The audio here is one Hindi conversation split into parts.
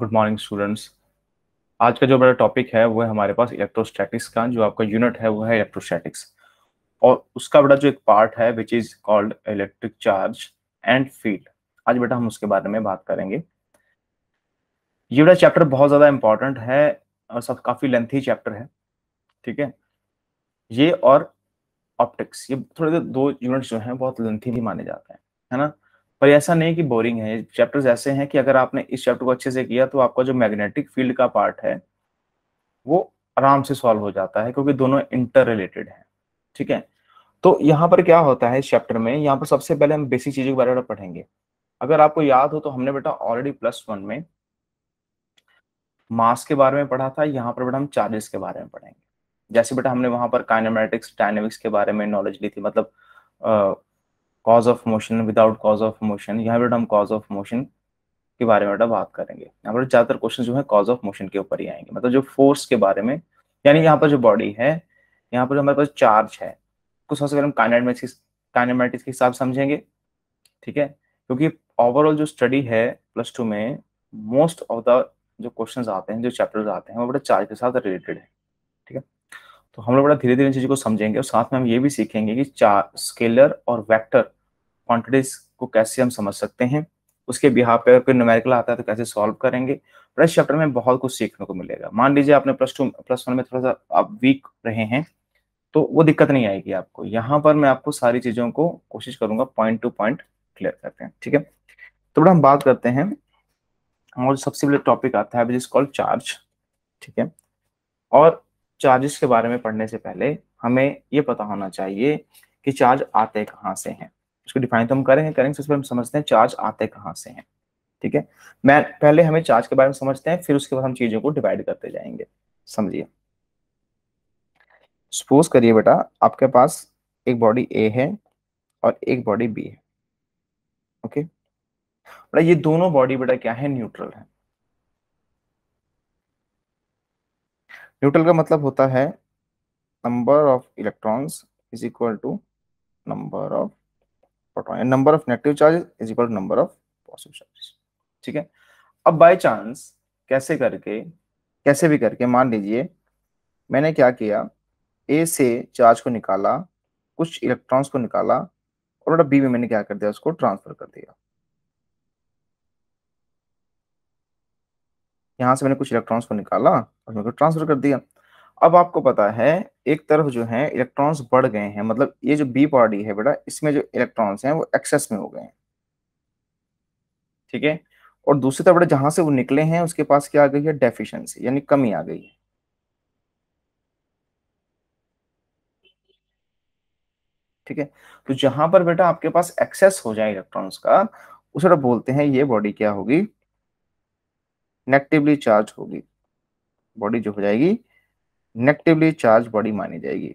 गुड मॉर्निंग स्टूडेंट्स आज का जो बड़ा टॉपिक है वो है हमारे पास इलेक्ट्रोस्टैटिक्स का जो आपका यूनिट है वो है इलेक्ट्रोस्टैटिक्स और उसका बड़ा जो एक पार्ट है which is called electric charge and field आज बेटा हम उसके बारे में बात करेंगे ये बड़ा चैप्टर बहुत ज़्यादा इंपॉर्टेंट है और सब काफ़ी लेंथी चैप्टर है ठीक है ये और ऑप्टिक्स ये थोड़े दो यूनिट्स जो हैं बहुत लेंथी भी माने जाते हैं है ना पर ऐसा नहीं कि बोरिंग है चैप्टर्स ऐसे हैं कि अगर आपने इस चैप्टर को अच्छे से किया तो आपका जो मैग्नेटिक फील्ड का पार्ट है वो आराम से सॉल्व हो जाता है क्योंकि दोनों इंटर रिलेटेड है ठीक है तो यहाँ पर क्या होता है इस चैप्टर में यहाँ पर सबसे पहले हम बेसिक चीजों के बारे में पढ़ेंगे अगर आपको याद हो तो हमने बेटा ऑलरेडी प्लस वन में मास के बारे में पढ़ा था यहाँ पर बेटा हम चार्जेस के बारे में पढ़ेंगे जैसे बेटा हमने वहां पर काइनामेटिक्स डायनेमिक्स के बारे में नॉलेज ली थी मतलब cause of motion without cause of motion यहाँ पर हम कॉज ऑफ मोशन के बारे में बेटा बात करेंगे यहाँ पर ज्यादातर क्वेश्चन जो है कॉज ऑफ मोशन के ऊपर ही आएंगे मतलब जो फोर्स के बारे में यानी यहाँ पर जो बॉडी है यहाँ पर हमारे पास चार्ज है कुछ सबसे पहले हम काइनेमेटिक्स काइनेमेटिक्स के हिसाब समझेंगे ठीक है क्योंकि ओवरऑल जो स्टडी है प्लस टू में मोस्ट ऑफ द जो क्वेश्चंस आते हैं जो चैप्टर्स आते हैं वो बड़े चार्ज के साथ रिलेटेड है ठीक है तो हम लोग बड़ा धीरे धीरे चीज़ों को समझेंगे और साथ में हम ये भी सीखेंगे कि चार स्केलर और वैक्टर क्वांटिटीज को कैसे हम समझ सकते हैं उसके बिहाव पे अगर कोई न्यूमेरिकल आता है तो कैसे सॉल्व करेंगे और इस चैप्टर में बहुत कुछ सीखने को मिलेगा मान लीजिए आपने प्लस टू प्लस वन में थोड़ा सा आप वीक रहे हैं तो वो दिक्कत नहीं आएगी आपको यहाँ पर मैं आपको सारी चीज़ों को कोशिश करूंगा पॉइंट टू पॉइंट क्लियर करते हैं ठीक है तो बड़ा हम बात करते हैं और सबसे पहले टॉपिक आता है विच कॉल्ड चार्ज ठीक है और चार्जेस के बारे में पढ़ने से पहले हमें ये पता होना चाहिए कि चार्ज आते कहाँ से हैं इसको डिफाइन तो हम करेंगे करेंगे सबसे पहले हम समझते हैं चार्ज आते कहाँ से हैं ठीक है मैं पहले हमें चार्ज के बारे में समझते हैं फिर उसके बाद हम चीज़ों को डिवाइड करते जाएंगे समझिए सपोज करिए बेटा आपके पास एक बॉडी ए है और एक बॉडी बी है ओके बेटा ये दोनों बॉडी बेटा क्या है न्यूट्रल है न्यूट्रल का मतलब होता है number of electrons is equal to number of proton and number of negative charges is equal to number of positive charges ठीक है अब बाय चांस कैसे करके कैसे भी करके मान लीजिए मैंने क्या किया ए से चार्ज को निकाला कुछ इलेक्ट्रॉन्स को निकाला और बेटा बी में मैंने क्या कर दिया उसको ट्रांसफर कर दिया यहां से मैंने कुछ इलेक्ट्रॉन्स को निकाला और मेरे को ट्रांसफर कर दिया अब आपको पता है एक तरफ जो है इलेक्ट्रॉन्स बढ़ गए हैं मतलब ये जो बी बॉडी है बेटा इसमें जो इलेक्ट्रॉन्स हैं वो एक्सेस में हो गए हैं ठीक है और दूसरी तरफ बेटा जहां से वो निकले हैं उसके पास क्या आ गई है डेफिशिएंसी यानी कमी आ गई है ठीक है तो जहां पर बेटा आपके पास एक्सेस हो जाए इलेक्ट्रॉन्स का उस तरफ बोलते हैं ये बॉडी क्या होगी नेगेटिवली चार्ज होगी बॉडी जो हो जाएगी नेगेटिवली चार्ज बॉडी मानी जाएगी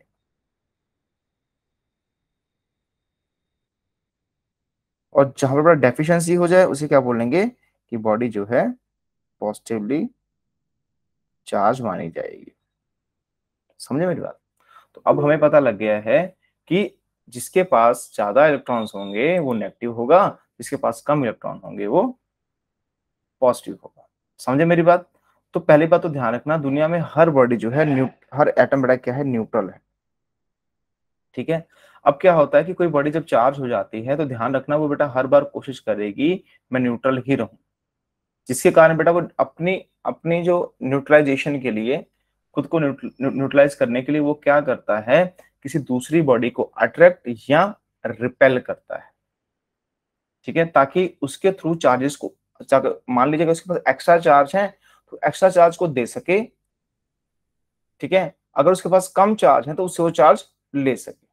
और जहां पर डेफिशिएंसी हो जाए उसे क्या बोलेंगे कि बॉडी जो है पॉजिटिवली चार्ज मानी जाएगी समझे मेरी बात तो अब हमें पता लग गया है कि जिसके पास ज्यादा इलेक्ट्रॉन्स होंगे वो नेगेटिव होगा जिसके पास कम इलेक्ट्रॉन होंगे वो पॉजिटिव होगा समझे मेरी बात तो पहली बात तो ध्यान रखना दुनिया में हर बॉडी जो है हर एटम बेटा क्या है न्यूट्रल है ठीक है अब क्या होता है कि कोई बॉडी जब चार्ज हो जाती है तो ध्यान रखना वो बेटा हर बार कोशिश करेगी मैं न्यूट्रल ही रहूं जिसके कारण बेटा वो अपनी अपनी जो न्यूट्रलाइजेशन के लिए खुद को न्यूट्रलाइज करने के लिए वो क्या करता है किसी दूसरी बॉडी को अट्रैक्ट या रिपेल करता है ठीक है ताकि उसके थ्रू चार्जेस को मान लीजिएगा उसके पास एक्स्ट्रा चार्ज है तो एक्स्ट्रा चार्ज को दे सके ठीक है अगर उसके पास कम चार्ज है तो उससे वो चार्ज ले सके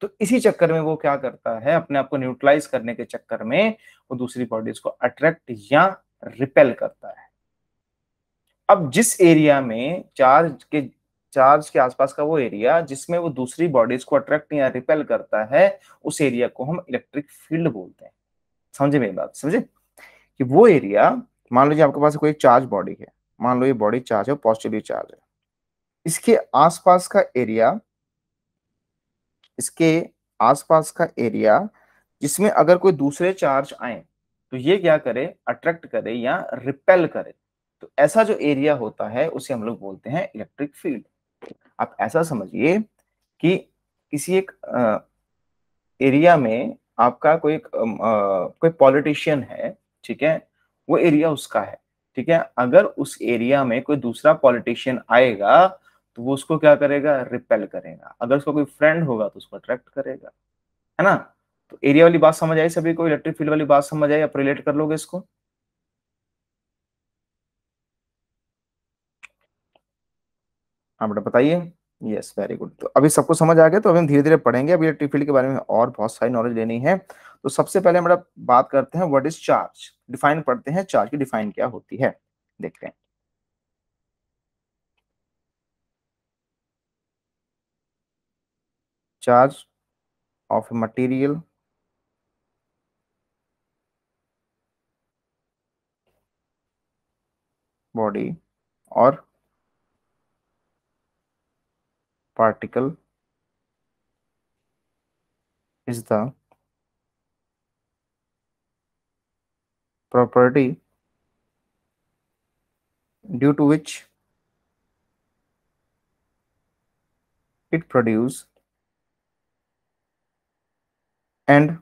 तो इसी चक्कर में वो क्या करता है अपने आप को न्यूट्रलाइज करने के चक्कर में वो दूसरी बॉडीज को अट्रैक्ट या रिपेल करता है अब जिस एरिया में चार्ज के चार्ज के आसपास का वो एरिया जिसमें वो दूसरी बॉडीज को अट्रैक्ट या रिपेल करता है उस एरिया को हम इलेक्ट्रिक फील्ड बोलते हैं समझे मेरी बात समझे कि वो एरिया मान लीजिए आपके पास कोई चार्ज बॉडी है मान लो ये बॉडी चार्ज है पॉजिटिवली चार्ज है इसके आसपास का एरिया इसके आसपास का एरिया जिसमें अगर कोई दूसरे चार्ज आए तो ये क्या करे अट्रैक्ट करे या रिपेल करे तो ऐसा जो एरिया होता है उसे हम लोग बोलते हैं इलेक्ट्रिक फील्ड आप ऐसा समझिए कि किसी एक एरिया में आपका कोई एक, आ, कोई पॉलिटिशियन है ठीक है वो एरिया उसका है ठीक है अगर उस एरिया में कोई दूसरा पॉलिटिशियन आएगा तो वो उसको क्या करेगा रिपेल करेगा अगर उसका कोई फ्रेंड होगा तो उसको अट्रैक्ट करेगा है ना तो एरिया वाली बात समझ आई सभी को इलेक्ट्रिक फील्ड वाली बात समझ आई आप रिलेट कर लोगे इसको हाँ बेटा बताइए यस वेरी गुड तो अभी सबको समझ आ गया तो अभी हम धीरे धीरे पढ़ेंगे अभी इलेक्ट्रिक फील्ड के बारे में और बहुत सारी नॉलेज लेनी है तो सबसे पहले हम बेटा बात करते हैं वट इज चार्ज डिफाइन पढ़ते हैं चार्ज की डिफाइन क्या होती है देखते हैं चार्ज ऑफ मटेरियल बॉडी और particle is the property due to which it produce and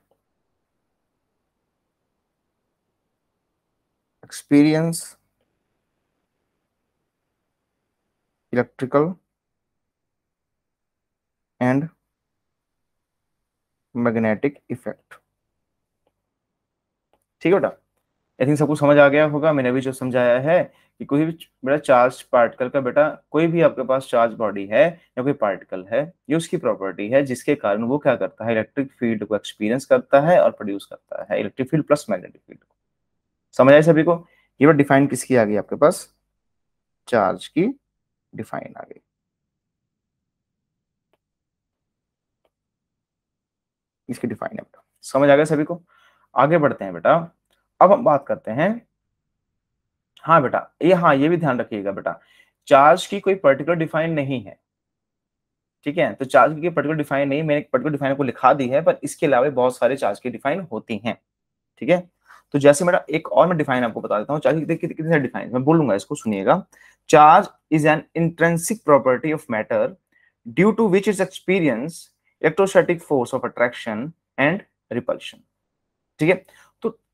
experience electrical and magnetic effect See you बेटा आई थिंक सबको समझ आ गया होगा मैंने भी जो समझाया है कि कोई भी बेटा चार्ज पार्टिकल का बेटा कोई भी आपके पास चार्ज बॉडी है या कोई पार्टिकल है ये उसकी प्रॉपर्टी है जिसके कारण वो क्या करता है इलेक्ट्रिक फील्ड को एक्सपीरियंस करता है और प्रोड्यूस करता है electric field plus magnetic field को समझ आए सभी को ये बात डिफाइन किसकी आ गई आपके पास चार्ज की डिफाइन आ गई इसकी डिफाइन है बेटा समझ आ गया सभी को आगे बढ़ते हैं बेटा अब हम बात करते हैं हाँ बेटा ये हाँ ये भी ध्यान रखिएगा बेटा चार्ज की कोई पर्टिकुलर डिफाइन नहीं है ठीक है तो चार्ज की पर्टिकुलर डिफाइन नहीं मैंने पर्टिकुलर डिफाइन को लिखा दी है पर इसके अलावा बहुत सारे चार्ज की डिफाइन होती हैं ठीक है तो जैसे मेरा एक और मैं डिफाइन आपको बता देता हूँ चार्ज कितने सारे डिफाइन मैं बोलूंगा इसको सुनिएगा charge is an intrinsic property of matter due to which is experience electrostatic force of attraction and repulsion ठीक है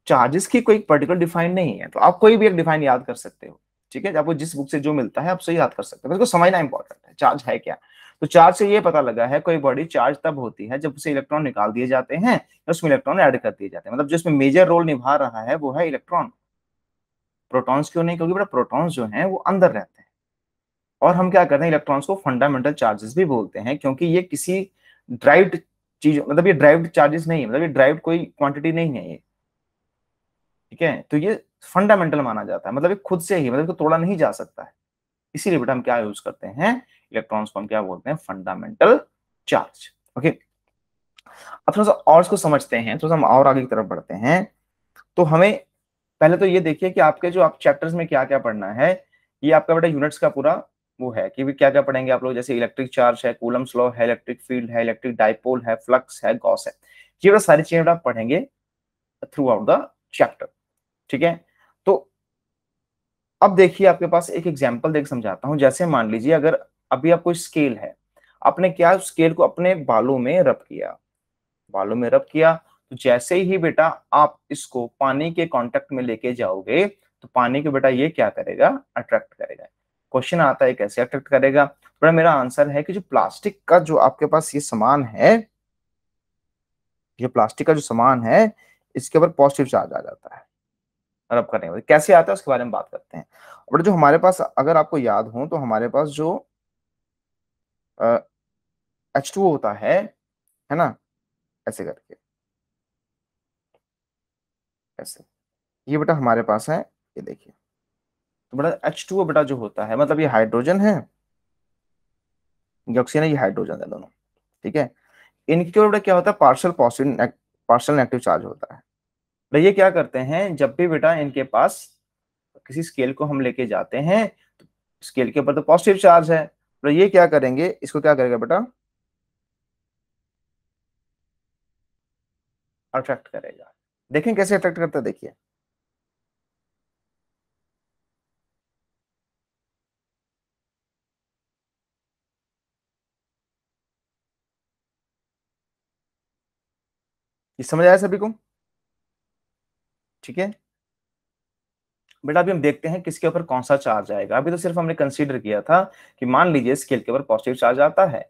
चार्जेस की कोई पर्टिकुलर डिफाइन नहीं है तो आप कोई भी एक डिफाइन याद कर सकते हो ठीक है आपको जिस बुक से जो मिलता है आप सही याद कर सकते हो समझना इंपॉर्टेंट है चार्ज है क्या तो चार्ज से ये पता लगा है कोई बॉडी चार्ज तब होती है जब उसे इलेक्ट्रॉन निकाल दिए जाते हैं तो उसमें इलेक्ट्रॉन ऐड कर दिए जाते हैं मतलब जो इसमें मेजर रोल निभा रहा है वो है इलेक्ट्रॉन प्रोटॉन्स क्यों नहीं क्योंकि बड़ा प्रोटॉन्स जो हैं वो अंदर रहते हैं और हम क्या करते हैं इलेक्ट्रॉन्स को फंडामेंटल चार्जेस भी बोलते हैं क्योंकि ये किसी ड्राइव्ड चीज मतलब ये ड्राइव्ड चार्जेस नहीं है मतलब ये ड्राइव्ड कोई क्वांटिटी नहीं है ये ठीक है तो ये फंडामेंटल माना जाता है मतलब ये खुद से ही मतलब तो तोड़ा नहीं जा सकता है इसीलिए बेटा हम क्या यूज करते हैं इलेक्ट्रॉन्स को हम क्या बोलते हैं फंडामेंटल चार्ज ओके अब थोड़ा सा और इसको समझते हैं थोड़ा सा हम और आगे की तरफ बढ़ते हैं तो हमें पहले तो ये देखिए कि आपके जो आप चैप्टर्स में क्या क्या पढ़ना है ये आपका बेटा यूनिट्स का पूरा वो है कि भी क्या क्या पढ़ेंगे आप लोग जैसे इलेक्ट्रिक चार्ज है कूलम स्लो है इलेक्ट्रिक फील्ड है इलेक्ट्रिक डायपोल है फ्लक्स है गॉस है ये बेटा सारी चीजें बेटा पढ़ेंगे थ्रू आउट द चैप्टर ठीक है तो अब देखिए आपके पास एक एग्जाम्पल देख समझाता हूं जैसे मान लीजिए अगर अभी आपको स्केल है आपने क्या स्केल को अपने बालों में रब किया बालों में रब किया तो जैसे ही बेटा आप इसको पानी के कांटेक्ट में लेके जाओगे तो पानी के बेटा ये क्या करेगा अट्रैक्ट करेगा क्वेश्चन आता है कैसे अट्रैक्ट करेगा तो बड़ा मेरा आंसर है कि जो प्लास्टिक का जो आपके पास ये सामान है ये प्लास्टिक का जो सामान है इसके ऊपर पॉजिटिव चार्ज आ जाता है रब करने के कैसे आता है उसके बारे में बात करते हैं और जो हमारे पास अगर आपको याद हो तो हमारे पास जो एच टू होता है है ना ऐसे करके ऐसे ये बेटा हमारे पास है ये देखिए तो बेटा एच टू बेटा जो होता है मतलब ये हाइड्रोजन है ऑक्सीजन है ये हाइड्रोजन है दोनों ठीक है इनके बेटा क्या होता है partial positive partial negative charge होता है तो ये क्या करते हैं जब भी बेटा इनके पास किसी स्केल को हम लेके जाते हैं तो स्केल के ऊपर तो पॉजिटिव चार्ज है तो ये क्या करेंगे इसको क्या करेगा बेटा अट्रैक्ट करेगा देखें कैसे अट्रैक्ट करता है देखिए समझ आया सभी को ठीक है बेटा अभी हम देखते हैं किसके ऊपर कौन सा चार्ज आएगा अभी तो सिर्फ हमने कंसीडर किया था कि मान लीजिए स्केल के ऊपर पॉजिटिव चार्ज आता है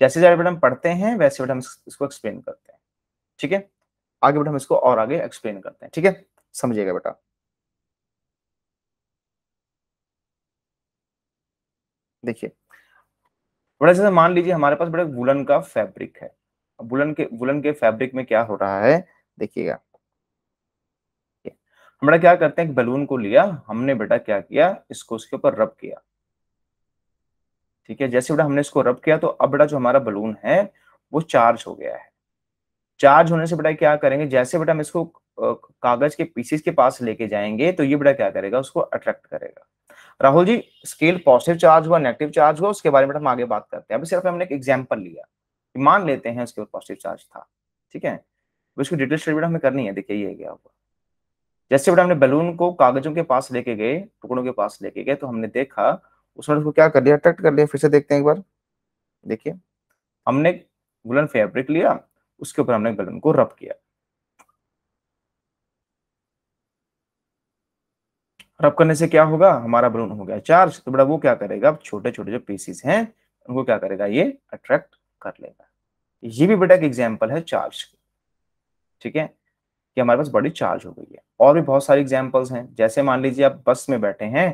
जैसे जैसे बेटा हम पढ़ते हैं वैसे बेटा हम इसको एक्सप्लेन करते हैं ठीक है आगे बेटा हम इसको और आगे एक्सप्लेन करते हैं ठीक है समझिएगा बेटा देखिए बड़ा जैसे मान लीजिए हमारे पास बड़ा वुलन का फैब्रिक है वुलन के वुलन के फैब्रिक में क्या हो रहा है देखिएगा हमरा क्या करते हैं बलून को लिया हमने बेटा क्या किया इसको उसके ऊपर रब किया ठीक है जैसे बेटा हमने इसको रब किया तो अब बेटा जो हमारा बलून है वो चार्ज हो गया है चार्ज होने से बेटा क्या करेंगे जैसे बेटा हम इसको कागज के पीसेस के पास लेके जाएंगे तो ये बेटा क्या करेगा उसको अट्रैक्ट करेगा Rahul ji scale positive charge हुआ नेगेटिव चार्ज हुआ उसके बारे में हम आगे बात करते हैं अभी सिर्फ हमने एक एग्जाम्पल लिया मान लेते हैं उसके ऊपर पॉजिटिव चार्ज था ठीक है उसकी डिटेल स्टडी हमें करनी है देखिए ये गया हुआ जैसे बेटा हमने बैलून को कागजों के पास लेके गए टुकड़ों के पास लेके गए तो हमने देखा उसने उसको क्या कर लिया अट्रैक्ट कर लिया फिर से देखते हैं एक बार देखिए हमने वुलन फैब्रिक लिया उसके ऊपर हमने बैलून को रब किया रब करने से क्या होगा हमारा बलून हो गया चार्ज तो बड़ा वो क्या करेगा अब छोटे छोटे जो पीसीस हैं उनको क्या करेगा ये अट्रैक्ट कर लेगा ये भी बेटा एक एग्जाम्पल है चार्ज की ठीक है कि हमारे पास बॉडी चार्ज हो गई है और भी बहुत सारे एग्जाम्पल्स हैं जैसे मान लीजिए आप बस में बैठे हैं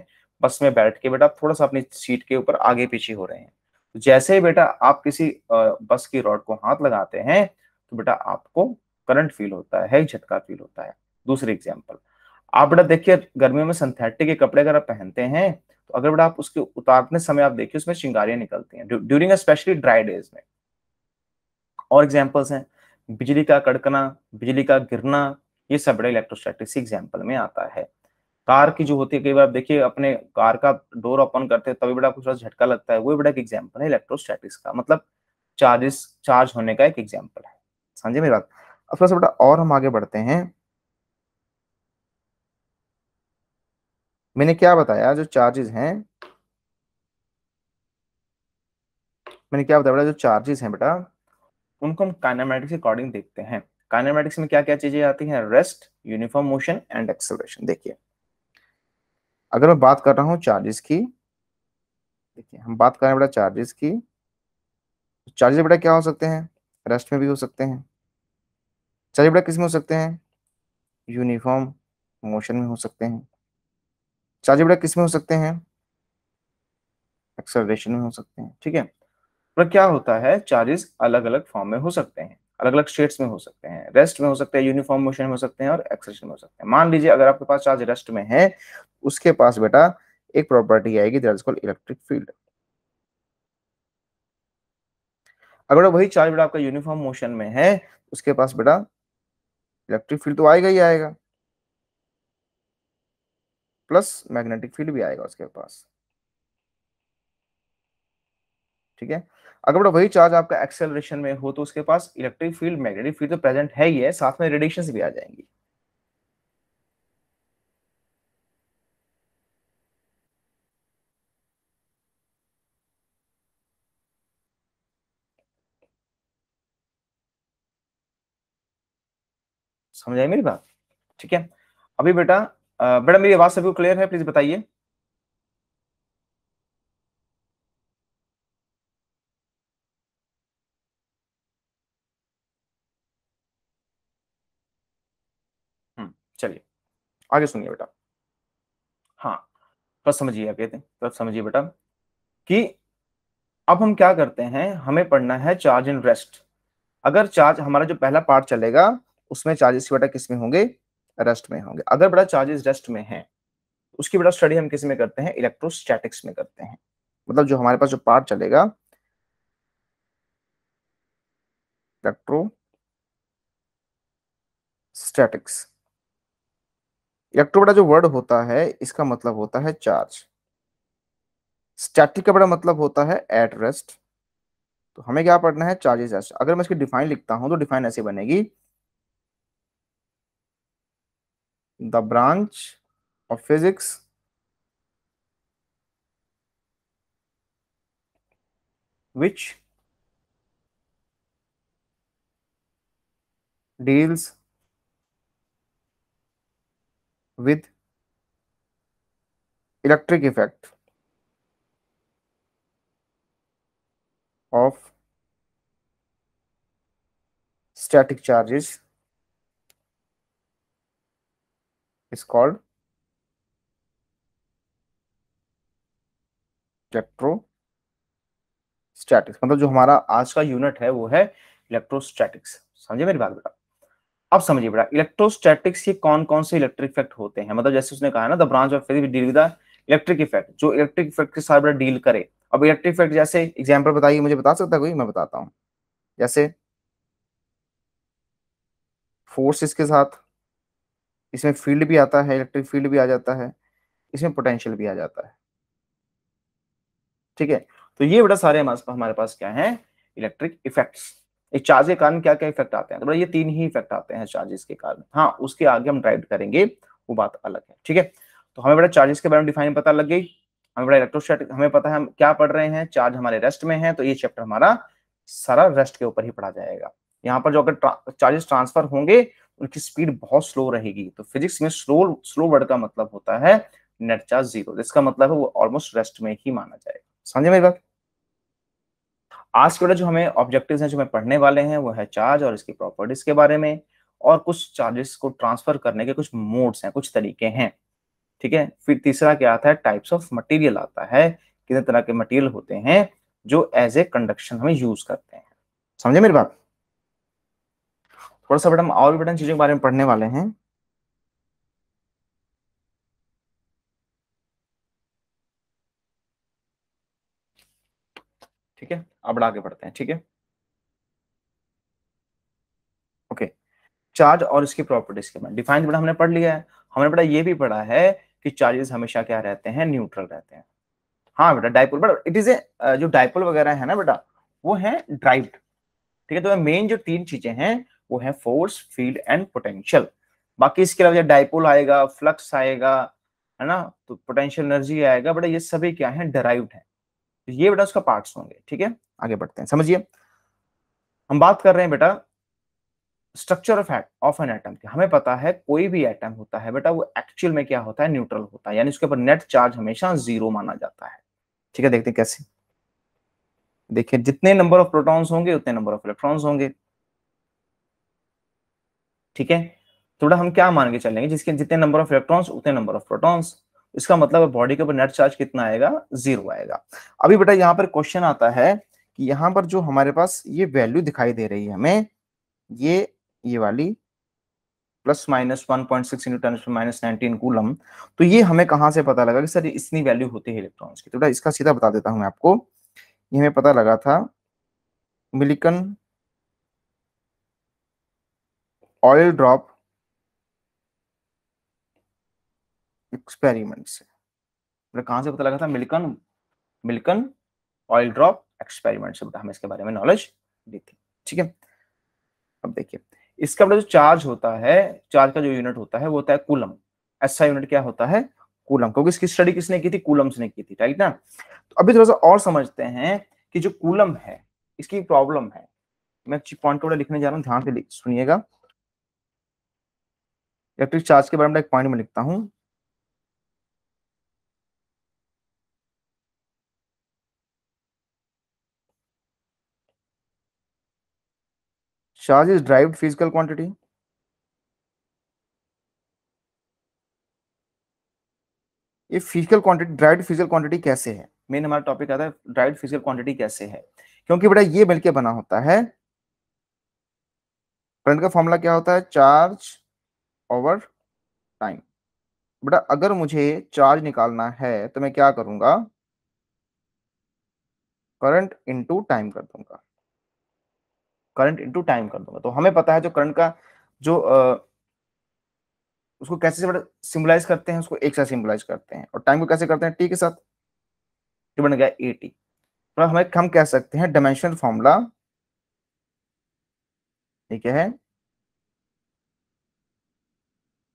बस में बैठ के बेटा थोड़ा सा अपनी सीट के ऊपर आगे पीछे हो रहे हैं तो जैसे ही बेटा आप किसी बस की रॉड को हाथ लगाते हैं तो बेटा आपको करंट फील होता है झटका फील होता है दूसरी एग्जाम्पल आप बेटा देखिए गर्मियों में सिंथेटिक के कपड़े अगर आप पहनते हैं तो अगर बेटा आप उसके उतारने समय आप देखिए उसमें चिंगारियां निकलती हैं ड्यूरिंग स्पेशली ड्राई डेज में और एग्जाम्पल्स हैं बिजली का कड़कना बिजली का गिरना ये सब बड़ा इलेक्ट्रोस्टैटिक्स एग्जाम्पल में आता है कार की जो होती है कई बार देखिए अपने कार का डोर ओपन करते हैं तभी बड़ा कुछ झटका लगता है वो बड़ा एक एग्जाम्पल है इलेक्ट्रोस्टैटिक्स का मतलब चार्जेस चार्ज होने का एक एग्जाम्पल है समझे मेरी बात अब थोड़ा बेटा और हम आगे बढ़ते हैं मैंने क्या बताया जो चार्जेस हैं मैंने क्या बताया बेटा जो चार्जेस हैं बेटा उनको हम काइनामेटिक्स के अकॉर्डिंग देखते हैं काइनेमेटिक्स में क्या क्या चीजें आती हैं rest uniform motion and acceleration देखिए अगर मैं बात कर रहा हूँ चार्जेस की देखिए हम बात करें बेटा चार्जेस की चार्जेस तो बेटा क्या हो सकते हैं रेस्ट में भी हो सकते हैं चार्जेस बेटा किस में हो सकते हैं यूनिफॉर्म मोशन में हो सकते हैं चार्जेस बेटा किस में हो सकते हैं एक्सलरेशन में हो सकते हैं ठीक है पर तो क्या होता है चार्जेस अलग अलग फॉर्म में हो सकते हैं अलग अलग स्टेट्स में हो सकते हैं रेस्ट में हो सकते हैं यूनिफॉर्म मोशन में हो सकते हैं और एक्सेशन में हो सकते हैं मान लीजिए अगर आपके पास चार्ज रेस्ट में है उसके पास बेटा एक प्रॉपर्टी आएगी that is called electric field अगर वही चार्ज बेटा आपका यूनिफॉर्म मोशन में है उसके पास बेटा इलेक्ट्रिक फील्ड तो आएगा ही आएगा प्लस मैग्नेटिक फील्ड भी आएगा उसके पास ठीक है अगर बेटा वही चार्ज आपका एक्सेलरेशन में हो तो उसके पास इलेक्ट्रिक फील्ड मैग्नेटिक फील्ड तो प्रेजेंट है ही है साथ में रेडिएशन भी आ जाएंगी समझ आई मेरी बात ठीक है अभी बेटा बेटा मेरी आवाज सभी को क्लियर है प्लीज बताइए आगे सुनिए बेटा हाँ बस समझिए आप कहते हैं समझिए बेटा कि अब हम क्या करते हैं हमें पढ़ना है चार्ज एंड रेस्ट अगर चार्ज हमारा जो पहला पार्ट चलेगा उसमें चार्जेस बेटा किसमें होंगे रेस्ट में होंगे अगर बेटा चार्जेस रेस्ट में है उसकी बेटा स्टडी हम किस में करते हैं इलेक्ट्रोस्टैटिक्स में करते हैं मतलब जो हमारे पास जो पार्ट चलेगा इलेक्ट्रो स्टैटिक्स इलेक्ट्रो जो वर्ड होता है इसका मतलब होता है चार्ज स्टैटिक का बड़ा मतलब होता है एट रेस्ट तो हमें क्या पढ़ना है चार्जेस एस्ट अगर मैं इसकी डिफाइन लिखता हूं तो डिफाइन ऐसे बनेगी the branch of physics which deals with electric effect of static charges is called electrostatics मतलब जो हमारा आज का यूनिट है वो है इलेक्ट्रोस्टैटिक्स समझे मेरी बात बेटा अब समझिए बेटा इलेक्ट्रोस्टैटिक्स के कौन कौन से इलेक्ट्रिक इफेक्ट होते हैं मतलब जैसे उसने कहा ना the branch of deal with electric effect जो इलेक्ट्रिक इफेक्ट के साथ बड़ा डील करे अब इलेक्ट्रिक इफेक्ट जैसे एग्जाम्पल बताइए मुझे बता सकता है कोई मैं बताता हूँ जैसे फोर्स इसके साथ इसमें फील्ड भी आता है इलेक्ट्रिक फील्ड भी आ जाता है इसमें पोटेंशियल भी आ जाता है ठीक है तो ये बेटा सारे हमारे पास क्या है इलेक्ट्रिक इफेक्ट्स एक चार्ज के कारण क्या क्या इफेक्ट आते हैं तो ये तीन ही इफेक्ट आते हैं चार्जेस के कारण हाँ उसके आगे हम ड्राइव करेंगे वो बात अलग है ठीक है तो हमें बड़ा चार्जेस के बारे में डिफाइन पता लग गई हमें बड़ा इलेक्ट्रोस्टैटिक हमें पता है हम क्या पढ़ रहे हैं चार्ज हमारे रेस्ट में है तो ये चैप्टर हमारा सारा रेस्ट के ऊपर ही पढ़ा जाएगा यहाँ पर जो अगर चार्जेस ट्रांसफर होंगे उनकी स्पीड बहुत स्लो रहेगी तो फिजिक्स में स्लो स्लो वर्ड का मतलब होता है नेट चार्ज जीरो इसका मतलब है वो ऑलमोस्ट रेस्ट में ही माना जाएगा समझे मेरी बात आज के जो हमें ऑब्जेक्टिव्स हैं जो हमें पढ़ने वाले हैं वो है चार्ज और इसकी प्रॉपर्टीज के बारे में और कुछ चार्जेस को ट्रांसफर करने के कुछ मोड्स हैं कुछ तरीके हैं ठीक है फिर तीसरा क्या आता है टाइप्स ऑफ मटेरियल आता है कितने तरह के मटेरियल होते हैं जो एज ए कंडक्शन हमें यूज करते हैं समझे मेरी बात थोड़ा सा बटन और भी बटन चीजों के बारे में पढ़ने वाले हैं अब आगे बढ़ते हैं ठीक है ओके चार्ज और इसकी प्रॉपर्टीज के बारे में डिफाइन बड़ा हमने पढ़ लिया है हमने बड़ा ये भी पढ़ा है कि चार्जेस हमेशा क्या रहते हैं न्यूट्रल रहते हैं हाँ बेटा dipole but it is a जो डायपोल वगैरह है ना बेटा वो है ड्राइव्ड ठीक है तो मेन जो तीन चीजें हैं वो है फोर्स फील्ड एंड पोटेंशियल बाकी इसके अलावा डायपोल आएगा फ्लक्स आएगा है ना तो पोटेंशियल एनर्जी आएगा बेटा ये सभी क्या है डराइव्ड है तो ये बेटा उसका पार्ट्स होंगे ठीक है आगे बढ़ते हैं समझिए हम बात कर रहे हैं बेटा structure of of an atom की हमें पता है कोई भी एटम होता है बेटा वो एक्चुअल में क्या होता है न्यूट्रल होता है यानी उसके ऊपर नेट चार्ज हमेशा जीरो माना जाता है ठीक है देखते हैं कैसे देखिए जितने नंबर ऑफ प्रोटॉन्स होंगे उतने नंबर ऑफ इलेक्ट्रॉन्स होंगे ठीक है थोड़ा हम क्या मान के चलेंगे जिसके जितने नंबर ऑफ इलेक्ट्रॉन्स उतने नंबर ऑफ प्रोटॉन्स इसका मतलब बॉडी के ऊपर नेट चार्ज कितना आएगा जीरो आएगा अभी बेटा यहाँ पर क्वेश्चन आता है कि यहां पर जो हमारे पास ये वैल्यू दिखाई दे रही है हमें ये ये वाली plus minus one point six into ten minus nineteen coulomb तो ये हमें कहां से पता लगा कि सर इतनी वैल्यू होती है इलेक्ट्रॉन्स की तो इसका सीधा बता देता हूं मैं आपको ये हमें पता लगा था मिलिकन ऑयल ड्रॉप एक्सपेरिमेंट से कहां से पता लगा था Millikan Millikan oil drop experiment से हमें इसके बारे में नॉलेज दी थी ठीक है अब देखिए इसका मतलब जो चार्ज होता है चार्ज का जो यूनिट होता है वो होता है कूलम ऐसा यूनिट क्या होता है कूलम क्योंकि इसकी स्टडी किसने की थी कूलम्स ने की थी राइट ना तो अभी थोड़ा सा और समझते हैं कि जो कूलम है इसकी प्रॉब्लम है मैं पॉइंट को लिखने जा रहा हूँ ध्यान से सुनिएगा इलेक्ट्रिक चार्ज के बारे में एक पॉइंट में लिखता हूँ charge is derived physical quantity ये physical quantity derived physical quantity कैसे है मेन हमारा टॉपिक आता है ड्राइड फिजिकल क्वांटिटी कैसे है क्योंकि बेटा ये मिलके बना होता है करंट का फॉर्मूला क्या होता है चार्ज ओवर टाइम बेटा अगर मुझे चार्ज निकालना है तो मैं क्या करूंगा करंट इनटू टाइम कर दूंगा करंट इंटू टाइम कर दूंगा तो हमें पता है जो करंट का जो आ, उसको कैसे सिम्बलाइज करते हैं उसको एक साथ सिम्बलाइज करते हैं और टाइम को कैसे करते हैं टी के साथ तो बन गया ए टी तो हमें हम कह सकते हैं डायमेंशनल फॉर्मूला ठीक है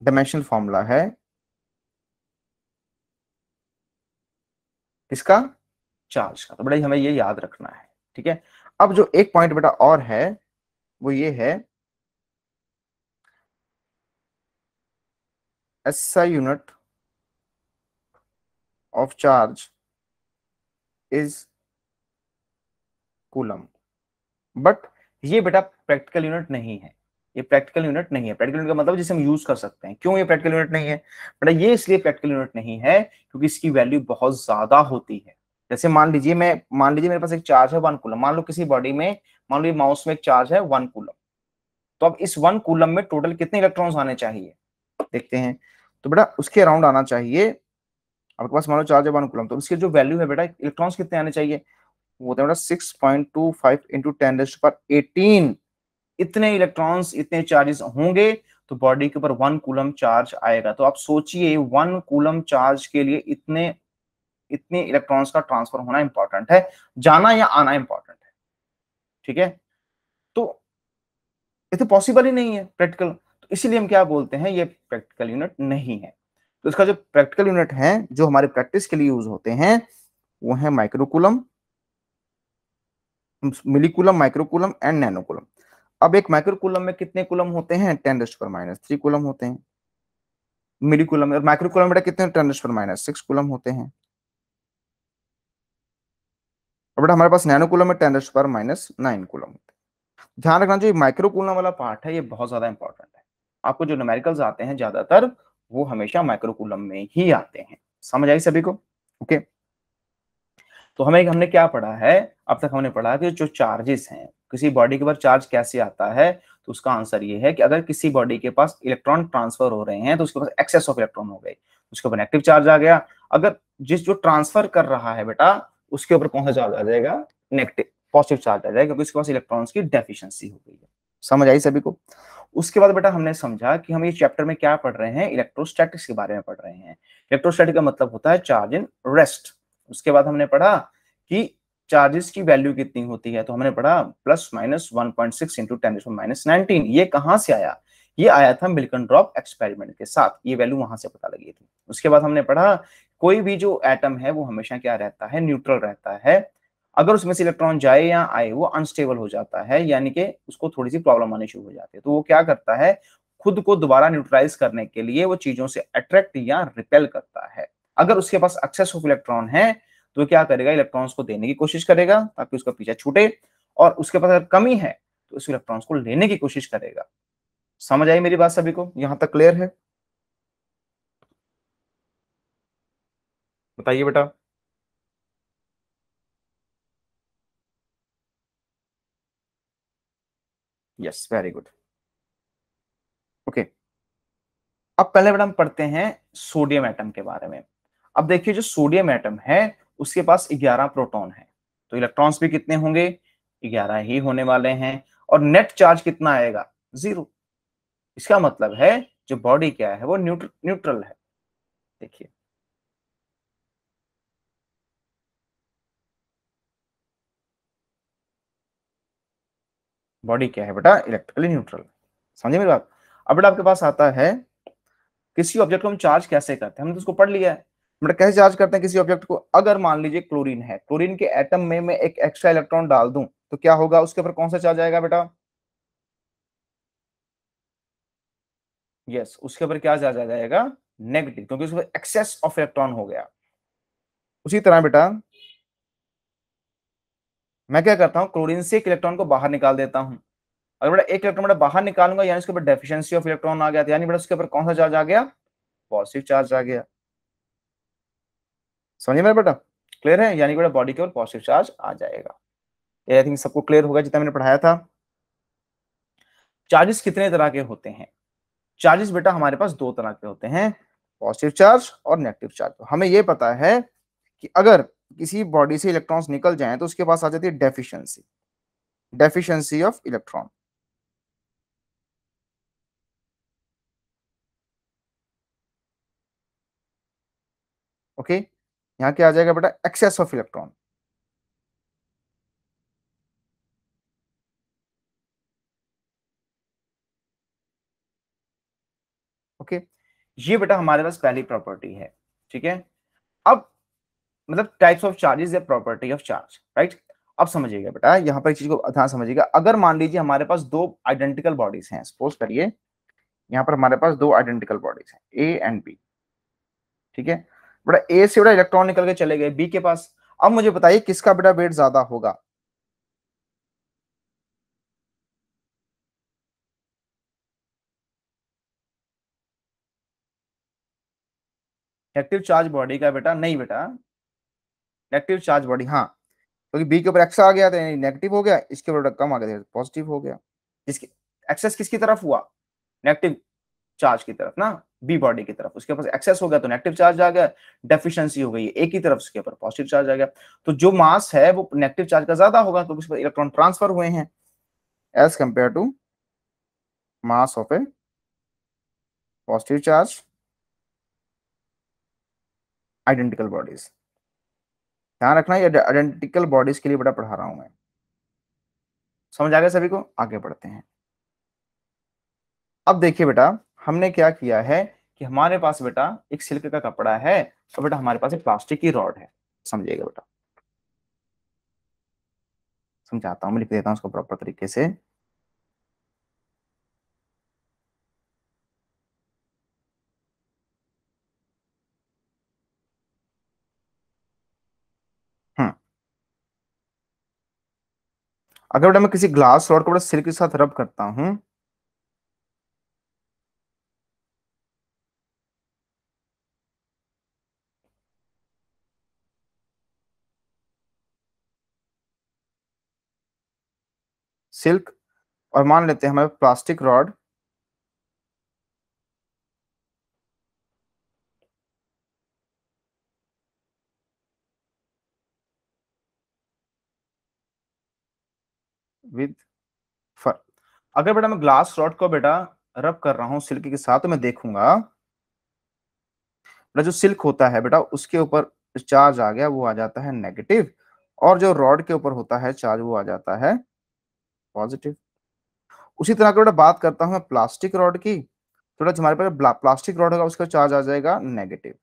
डायमेंशनल फॉर्मूला है किसका चार्ज का तो बड़ा हमें ये याद रखना है ठीक है अब जो एक पॉइंट बेटा और है वो ये है I unit of charge is coulomb but ये बेटा प्रैक्टिकल यूनिट नहीं है ये प्रैक्टिकल यूनिट नहीं है प्रैक्टिकल यूनिट का मतलब जिसे हम यूज कर सकते हैं क्यों ये प्रैक्टिकल यूनिट नहीं है बेटा ये इसलिए प्रैक्टिकल यूनिट नहीं है क्योंकि इसकी वैल्यू बहुत ज्यादा होती है जैसे मान लीजिए मैं मान लीजिए मेरे पास एक चार्ज है वन कूलम मान लो किसी बॉडी में मान लो माउस में एक चार्ज है वन कूलम तो अब इस वन कूलम में टोटल कितने इलेक्ट्रॉन्स आने चाहिए देखते हैं तो बेटा उसके अराउंड आना चाहिए आपके पास मान लो चार्ज है वन कूलम तो उसके जो वैल्यू है बेटा इलेक्ट्रॉन्स कितने आने चाहिए वो होता बेटा six point two five into ten raised पर एटीन इतने इलेक्ट्रॉन्स इतने चार्जेस होंगे तो बॉडी के ऊपर वन कूलम चार्ज आएगा तो आप सोचिए वन कूलम चार्ज के लिए इतने इतने इलेक्ट्रॉन्स का ट्रांसफर होना इंपॉर्टेंट है जाना या आना इंपॉर्टेंट है ठीक है तो ये तो पॉसिबल ही नहीं है प्रैक्टिकल तो इसीलिए हम क्या बोलते हैं ये प्रैक्टिकल यूनिट नहीं है तो इसका जो प्रैक्टिकल यूनिट है जो हमारे प्रैक्टिस के लिए यूज होते हैं वो है microcoulomb millicoulomb microcoulomb and nanocoulomb अब एक माइक्रोकुलम में कितने कुलम होते हैं टेन रेस्ट पर माइनस थ्री कुलम होते हैं मिलीकुलम और माइक्रोकुलम बेटा कितने टेन रेस्ट पर माइनस सिक्स कुलम होते हैं और बेटा हमारे पास नैनो कूलम टेन रेस्ट पर माइनस नाइन कूलम ध्यान रखना जो माइक्रो कूलम वाला पार्ट है ये बहुत ज्यादा इंपॉर्टेंट है आपको जो न्यूमेरिकल्स आते हैं ज्यादातर वो हमेशा माइक्रो कूलम में ही आते हैं समझ आई सभी को ओके तो हमें हमने क्या पढ़ा है अब तक हमने पढ़ा कि जो चार्जेस हैं किसी बॉडी के ऊपर चार्ज कैसे आता है तो उसका आंसर ये है कि अगर किसी बॉडी के पास इलेक्ट्रॉन ट्रांसफर हो रहे हैं तो उसके पास एक्सेस ऑफ इलेक्ट्रॉन हो गए उसके ऊपर नेगेटिव चार्ज आ गया अगर जिस जो ट्रांसफर कर रहा है बेटा उसके ऊपर कौन सा चार्ज आ जाएगा नेगेटिव पॉजिटिव चार्ज आ जाएगा क्योंकि उसके पास इलेक्ट्रॉन्स की डेफिशिएंसी हो गई है समझ आई सभी को उसके बाद बेटा हमने समझा कि हम ये चैप्टर में क्या पढ़ रहे हैं इलेक्ट्रोस्टैटिक्स के बारे में पढ़ रहे हैं इलेक्ट्रोस्टैटिक का मतलब होता है चार्ज इन रेस्ट उसके बाद हमने पढ़ा कि चार्जेस की वैल्यू कितनी होती है तो हमने पढ़ा plus minus one point six into ten minus nineteen ये कहां से आया ये आया था मिल्कन ड्रॉप एक्सपेरिमेंट के साथ ये वैल्यू वहां से पता लगी थी उसके बाद हमने पढ़ा कोई भी जो एटम है वो हमेशा क्या रहता है न्यूट्रल रहता है अगर उसमें से इलेक्ट्रॉन जाए या आए वो अनस्टेबल हो जाता है यानी कि उसको थोड़ी सी प्रॉब्लम आनी शुरू हो जाती है तो वो क्या करता है खुद को दोबारा न्यूट्रलाइज करने के लिए वो चीजों से अट्रैक्ट या रिपेल करता है अगर उसके पास एक्सेस ऑफ इलेक्ट्रॉन है तो क्या करेगा इलेक्ट्रॉन्स को देने की कोशिश करेगा ताकि उसका पीछा छूटे और उसके पास अगर कमी है तो उस इलेक्ट्रॉन्स को लेने की कोशिश करेगा समझ आई मेरी बात सभी को यहां तक क्लियर है बताइए बेटा यस वेरी गुड ओके अब पहले बेटा हम पढ़ते हैं सोडियम एटम के बारे में अब देखिए जो सोडियम एटम है उसके पास 11 प्रोटॉन है तो इलेक्ट्रॉन्स भी कितने होंगे 11 ही होने वाले हैं और नेट चार्ज कितना आएगा जीरो इसका मतलब है जो बॉडी क्या है वो न्यूट्रल न्यूट्रल है देखिए बॉडी क्या है बेटा इलेक्ट्रिकली न्यूट्रल समझे मेरी बात अब बेटा आपके पास आता है किसी ऑब्जेक्ट को हम चार्ज कैसे करते हैं हमने तो उसको पढ़ लिया है बेटा कैसे चार्ज करते हैं किसी ऑब्जेक्ट को अगर मान लीजिए क्लोरीन है क्लोरीन के एटम में मैं एक एक्स्ट्रा इलेक्ट्रॉन डाल दूं तो क्या होगा उसके ऊपर कौन सा चार्ज आएगा बेटा यस उसके ऊपर क्या चार्ज आ जाएगा नेगेटिव क्योंकि उसके ऊपर एक्सेस ऑफ इलेक्ट्रॉन हो गया उसी तरह बेटा मैं क्या करता हूँ क्लोरीन से एक इलेक्ट्रॉन को बाहर निकाल देता हूँ अगर बड़ा एक इलेक्ट्रॉन बड़ा बाहर निकालूंगा यानी उसके ऊपर डेफिशिएंसी ऑफ इलेक्ट्रॉन आ गया था यानी बेटा उसके ऊपर कौन सा चार्ज आ गया पॉजिटिव चार्ज आ गया समझिए मेरे बेटा क्लियर है यानी बड़ा बॉडी के ऊपर पॉजिटिव चार्ज आ जाएगा ये आई थिंक सबको क्लियर होगा जितना मैंने पढ़ाया था चार्जेस कितने तरह के होते हैं चार्जेस बेटा हमारे पास दो तरह के होते हैं पॉजिटिव चार्ज और नेगेटिव चार्ज हमें यह पता है कि अगर किसी बॉडी से इलेक्ट्रॉन्स निकल जाएं तो उसके पास आ जाती है deficiency deficiency of electron okay यहां क्या आ जाएगा बेटा एक्सेस ऑफ इलेक्ट्रॉन ओके ये बेटा हमारे पास पहली प्रॉपर्टी है ठीक है अब मतलब टाइप्स ऑफ चार्जेस या प्रॉपर्टी ऑफ चार्ज राइट अब समझिएगा बेटा यहाँ पर चीज को ध्यान समझिएगा अगर मान लीजिए हमारे पास दो आइडेंटिकल बॉडीज हैं सपोज करिए यहाँ पर हमारे पास दो आइडेंटिकल बॉडीज हैं ए एंड बी ठीक है बेटा ए से बड़ा इलेक्ट्रॉन निकल के चले गए बी के पास अब मुझे बताइए किसका बेटा वेट ज्यादा होगा एक्टिव चार्ज बॉडी का बेटा नहीं बेटा नेगेटिव चार्ज बॉडी हाँ क्योंकि बी के ऊपर एक्स आ गया तो नेगेटिव हो गया इसके ऊपर कम आ गया पॉजिटिव हो गया एक्सेस किसकी तरफ हुआ नेगेटिव चार्ज की तरफ ना बी बॉडी की तरफ उसके पास एक्सेस हो गया तो नेगेटिव चार्ज आ गया डेफिशिएंसी हो गई एक ही तरफ उसके ऊपर पॉजिटिव चार्ज आ गया तो जो मास है वो नेगेटिव चार्ज का ज्यादा होगा क्योंकि पर इलेक्ट्रॉन ट्रांसफर हुए हैं as compare to mass of a positive charge identical bodies ध्यान रखना ये आइडेंटिकल बॉडीज के लिए बेटा पढ़ा रहा हूं मैं समझ आ गया सभी को आगे बढ़ते हैं अब देखिए बेटा हमने क्या किया है कि हमारे पास बेटा एक सिल्क का कपड़ा है और बेटा हमारे पास एक प्लास्टिक की रॉड है समझिएगा बेटा समझाता हूँ मैं लिख देता हूँ उसको प्रॉपर तरीके से अगर बेटा मैं किसी ग्लास रॉड को बेटा सिल्क के साथ रब करता हूं सिल्क और मान लेते हैं हमारे प्लास्टिक रॉड विद फर अगर बेटा मैं ग्लास रॉड को बेटा रब कर रहा हूं सिल्क के साथ तो मैं देखूंगा बेटा जो सिल्क होता है बेटा उसके ऊपर चार्ज आ गया वो आ जाता है नेगेटिव और जो रॉड के ऊपर होता है चार्ज वो आ जाता है पॉजिटिव उसी तरह का बेटा बात करता हूं मैं प्लास्टिक रॉड की थोड़ा तो हमारे पास प्लास्टिक रॉड होगा उसका चार्ज आ जाएगा नेगेटिव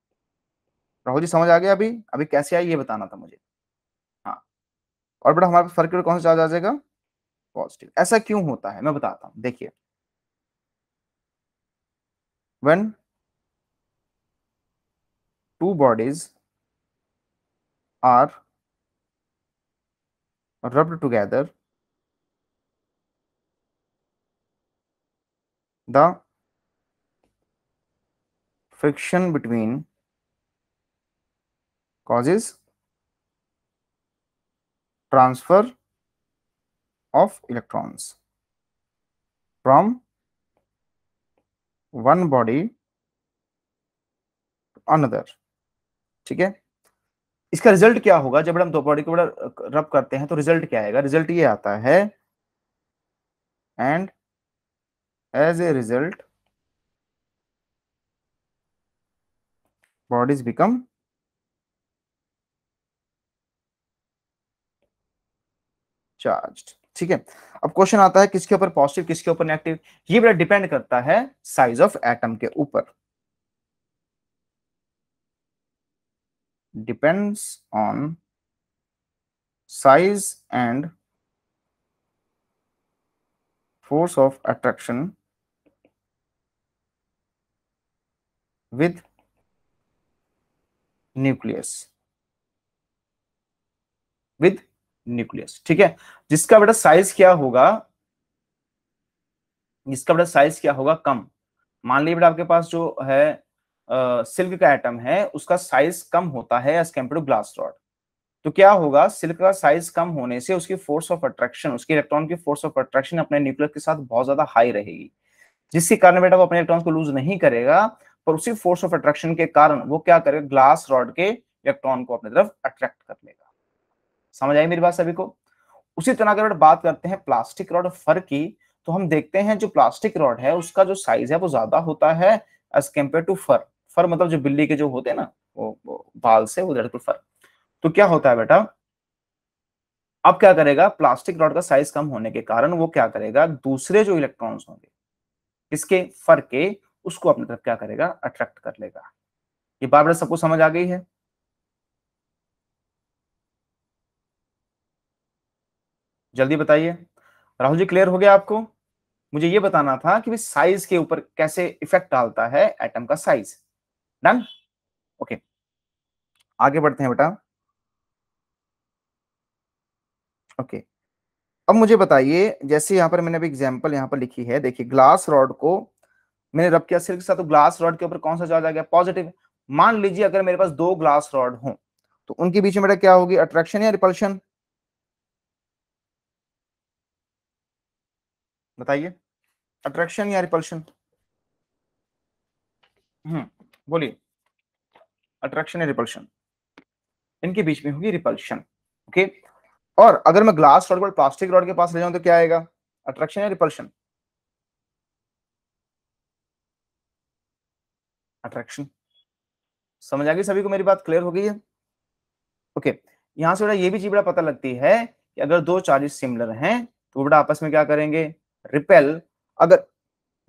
राहुल जी समझ आ गया अभी अभी कैसे आई ये बताना था मुझे हाँ और बेटा हमारे पास फर्क कौन सा चार्ज आ जाएगा पॉजिटिव ऐसा क्यों होता है मैं बताता हूं देखिए one two bodies are rubbed together the friction between causes transfer of electrons from one body to another ठीक है इसका रिजल्ट क्या होगा जब हम दो बॉडी को बड़ा रब करते हैं तो रिजल्ट क्या आएगा रिजल्ट ये आता है and as a result bodies become charged ठीक है अब क्वेश्चन आता है किसके ऊपर पॉजिटिव किसके ऊपर नेगेटिव ये बड़ा डिपेंड करता है साइज ऑफ एटम के ऊपर depends on size and force of attraction with nucleus with nucleus ठीक है जिसका बेटा साइज क्या होगा जिसका बेटा साइज क्या होगा कम मान लीजिए बेटा आपके पास जो है आ, सिल्क का एटम है उसका साइज कम होता है as compare to glass rod तो क्या होगा सिल्क का साइज कम होने से उसकी फोर्स ऑफ अट्रैक्शन उसकी इलेक्ट्रॉन की फोर्स ऑफ अट्रैक्शन अपने न्यूक्लियर के साथ बहुत ज्यादा हाई रहेगी जिसके कारण बेटा वो अपने इलेक्ट्रॉन को लूज नहीं करेगा पर उसी फोर्स ऑफ अट्रैक्शन के कारण वो क्या करेगा ग्लास रॉड के इलेक्ट्रॉन को अपनी तरफ अट्रैक्ट कर लेगा समझ आई मेरी बात सभी को उसी तरह अगर बात करते हैं प्लास्टिक रॉड फर की तो हम देखते हैं जो प्लास्टिक रॉड है उसका जो साइज है वो ज्यादा होता है as compare to fur fur मतलब जो बिल्ली के जो होते हैं ना वो, वो बाल से वो दैट फर तो क्या होता है बेटा अब क्या करेगा प्लास्टिक रॉड का साइज कम होने के कारण वो क्या करेगा दूसरे जो इलेक्ट्रॉन्स होंगे इसके फर के उसको अपने तरफ क्या करेगा अट्रैक्ट कर लेगा ये बार बार सबको समझ आ गई है जल्दी बताइए राहुल जी क्लियर हो गया आपको मुझे ये बताना था कि साइज के ऊपर कैसे इफेक्ट डालता है एटम का साइज डन ओके आगे बढ़ते हैं बेटा ओके अब मुझे बताइए जैसे यहाँ पर मैंने अभी एग्जांपल यहाँ पर लिखी है देखिए ग्लास रॉड को मैंने रब किया सिल्क साथ तो ग्लास रॉड के ऊपर कौन सा चार्ज आ गया पॉजिटिव मान लीजिए अगर मेरे पास दो ग्लास रॉड हो तो उनके बीच में बेटा क्या होगी अट्रैक्शन या रिपल्शन बताइए अट्रैक्शन या रिपल्शन हम्म बोलिए अट्रैक्शन या रिपल्शन इनके बीच में होगी रिपल्शन ओके और अगर मैं ग्लास रॉड को प्लास्टिक रॉड के पास ले जाऊं तो क्या आएगा अट्रैक्शन या रिपल्शन अट्रैक्शन समझ आ गई सभी को मेरी बात क्लियर हो गई है ओके यहां से बड़ा ये भी चीज बड़ा पता लगती है कि अगर दो चार्जेस सिमिलर हैं तो बड़ा आपस में क्या करेंगे रिपेल अगर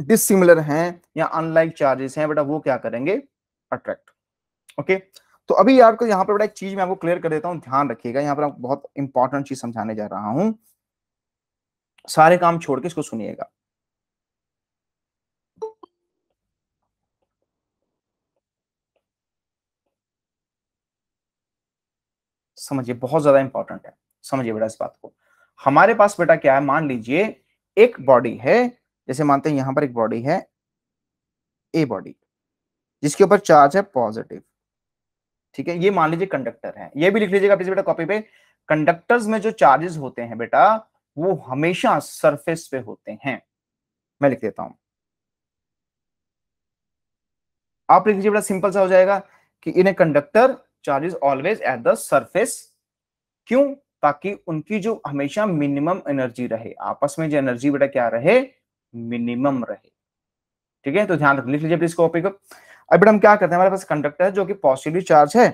डिसिमिलर हैं या अनलाइक चार्जेस हैं बेटा वो क्या करेंगे अट्रैक्ट ओके तो अभी आपको यहाँ पर बेटा एक चीज मैं आपको क्लियर कर देता हूँ ध्यान रखिएगा यहाँ पर आप बहुत इंपॉर्टेंट चीज समझाने जा रहा हूं सारे काम छोड़ के इसको सुनिएगा समझिए बहुत ज्यादा इंपॉर्टेंट है समझिए बेटा इस बात को हमारे पास बेटा क्या है मान लीजिए एक बॉडी है जैसे मानते हैं यहां पर एक बॉडी है ए बॉडी जिसके ऊपर चार्ज है पॉजिटिव ठीक है ये मान लीजिए कंडक्टर है ये भी लिख लीजिएगा बेटा कॉपी पे कंडक्टर्स में जो चार्जेस होते हैं बेटा वो हमेशा सरफेस पे होते हैं मैं लिख देता हूं आप लिख लीजिए बड़ा सिंपल सा हो जाएगा कि in a conductor charges always at the surface क्यों ताकि उनकी जो हमेशा मिनिमम एनर्जी रहे आपस में जो एनर्जी बेटा क्या रहे मिनिमम रहे ठीक है तो ध्यान रख लिख लीजिए प्लीज कॉपी को अब बेटा हम क्या करते हैं हमारे पास कंडक्टर है जो कि पॉजिटिव चार्ज है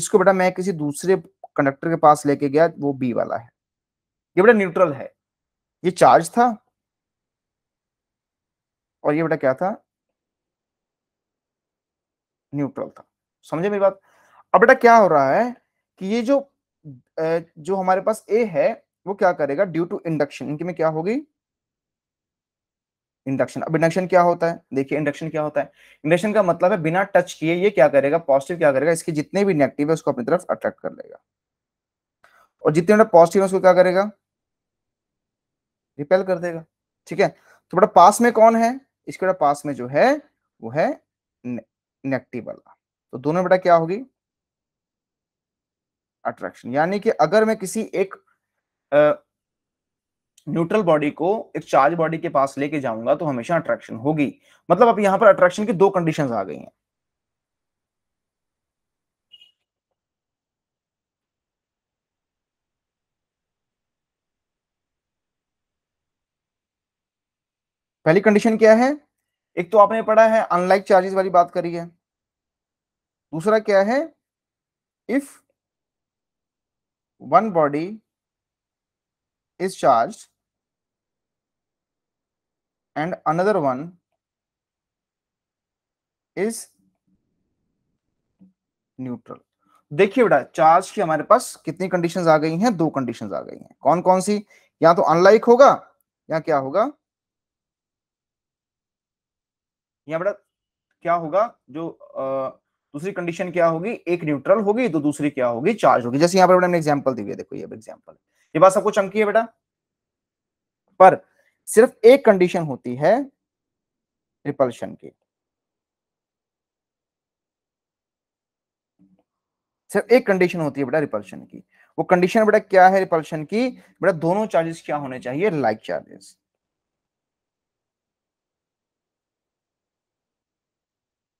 इसको बेटा मैं किसी दूसरे कंडक्टर के पास लेके गया वो बी वाला है ये बेटा न्यूट्रल है ये चार्ज था और ये बेटा क्या था न्यूट्रल था समझे मेरी बात अब बेटा क्या हो रहा है कि ये जो जो हमारे पास ए है वो क्या करेगा ड्यू टू इंडक्शन इनके में क्या होगी इंडक्शन अब इंडक्शन क्या होता है देखिए इंडक्शन क्या होता है इंडक्शन का मतलब है बिना टच किए ये क्या करेगा पॉजिटिव क्या करेगा इसके जितने भी नेगेटिव है उसको अपनी तरफ अट्रैक्ट कर लेगा और जितने पॉजिटिव मतलब है उसको क्या करेगा रिपेल कर देगा ठीक है तो बेटा पास में कौन है इसके बेटा पास में जो है वो है नेगेटिव वाला तो दोनों बेटा क्या होगी अट्रैक्शन यानी कि अगर मैं किसी एक न्यूट्रल बॉडी को एक चार्ज बॉडी के पास लेके जाऊंगा तो हमेशा अट्रैक्शन होगी मतलब अब यहां पर अट्रैक्शन की दो कंडीशंस आ गई हैं पहली कंडीशन क्या है एक तो आपने पढ़ा है अनलाइक चार्जेस वाली बात करी है दूसरा क्या है if one body is charged and another one is neutral देखिए बेटा चार्ज की हमारे पास कितनी कंडीशंस आ गई हैं दो कंडीशंस आ गई हैं कौन कौन सी या तो अनलाइक होगा या क्या होगा या बेटा क्या होगा जो दूसरी कंडीशन क्या होगी एक न्यूट्रल होगी तो दूसरी क्या होगी चार्ज होगी जैसे यहाँ पर हमने एग्जाम्पल दी हुई देखो ये एग्जाम्पल ये बात सबको चमकी है बेटा पर सिर्फ एक कंडीशन होती है रिपल्शन की सिर्फ एक कंडीशन होती है बेटा रिपल्शन की वो कंडीशन बेटा क्या है रिपल्शन की बेटा दोनों चार्जेस क्या होने चाहिए लाइक चार्जेस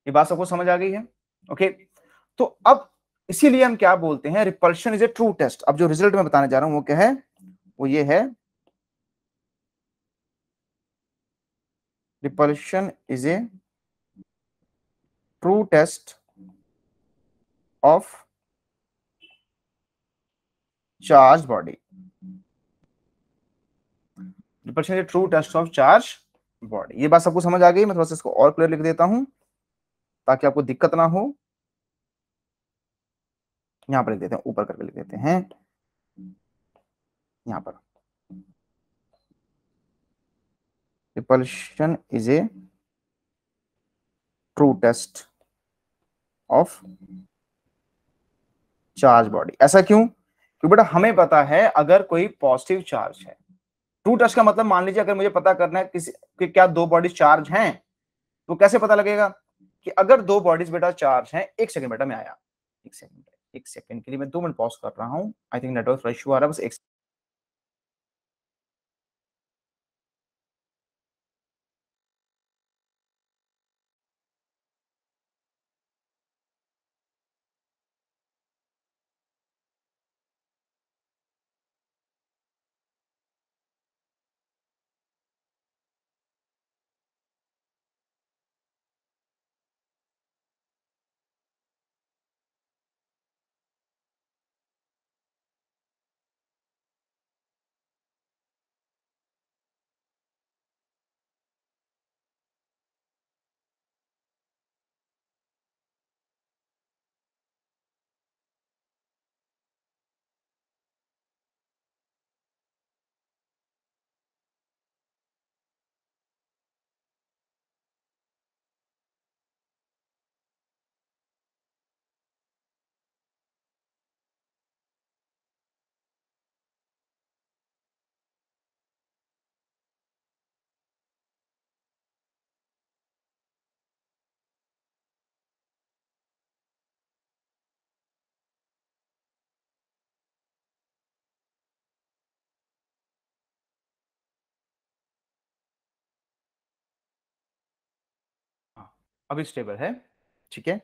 ये बात सबको समझ आ गई है ओके तो अब इसीलिए हम क्या बोलते हैं repulsion is a true test अब जो रिजल्ट में बताने जा रहा हूं वो क्या है वो ये है repulsion is a true test of charge body repulsion is a true test of charge body ये बात सबको समझ आ गई मैं थोड़ा सा इसको और क्लियर लिख देता हूं ताकि आपको दिक्कत ना हो यहां पर लिख देते हैं ऊपर करके लिख देते हैं यहां पर repulsion is a true test of charge body ऐसा क्यों क्योंकि बेटा हमें पता है अगर कोई पॉजिटिव चार्ज है ट्रू टेस्ट का मतलब मान लीजिए अगर मुझे पता करना है किसी कि क्या दो बॉडी चार्ज हैं तो कैसे पता लगेगा कि अगर दो बॉडीज बेटा चार्ज हैं एक सेकंड बेटा मैं आया एक सेकंड एक सेकंड के लिए मैं दो मिनट पॉज कर रहा हूं आई थिंक नेटवर्क इशू आ रहा है बस एक अभी स्टेबल है ठीक है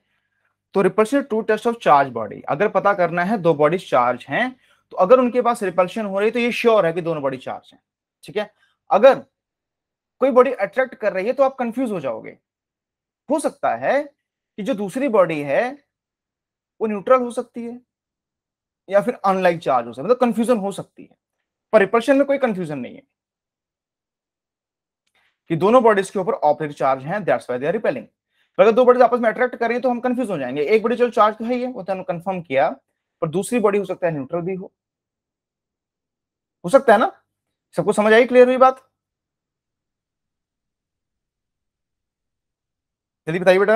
तो repulsion true test of charge body अगर पता करना है दो बॉडी चार्ज हैं तो अगर उनके पास रिपल्शन हो रही है तो ये श्योर है कि दोनों बॉडी चार्ज हैं ठीक है अगर कोई बॉडी अट्रैक्ट कर रही है तो आप कंफ्यूज हो जाओगे हो सकता है कि जो दूसरी बॉडी है वो न्यूट्रल हो सकती है या फिर अनलाइक चार्ज हो सकता है मतलब कंफ्यूजन हो सकती है पर रिपल्शन में कोई कंफ्यूजन नहीं है कि दोनों बॉडीज के ऊपर ऑपरेट चार्ज है that's why they are repelling तो अगर दो बॉडीज आपस में अट्रैक्ट करें तो हम कंफ्यूज हो जाएंगे एक बॉडी चलो चार्ज तो है ये वो तो कंफर्म किया पर दूसरी बॉडी हो सकता है न्यूट्रल भी हो हो सकता है ना सबको समझ आई क्लियर हुई बात जल्दी बताइए बेटा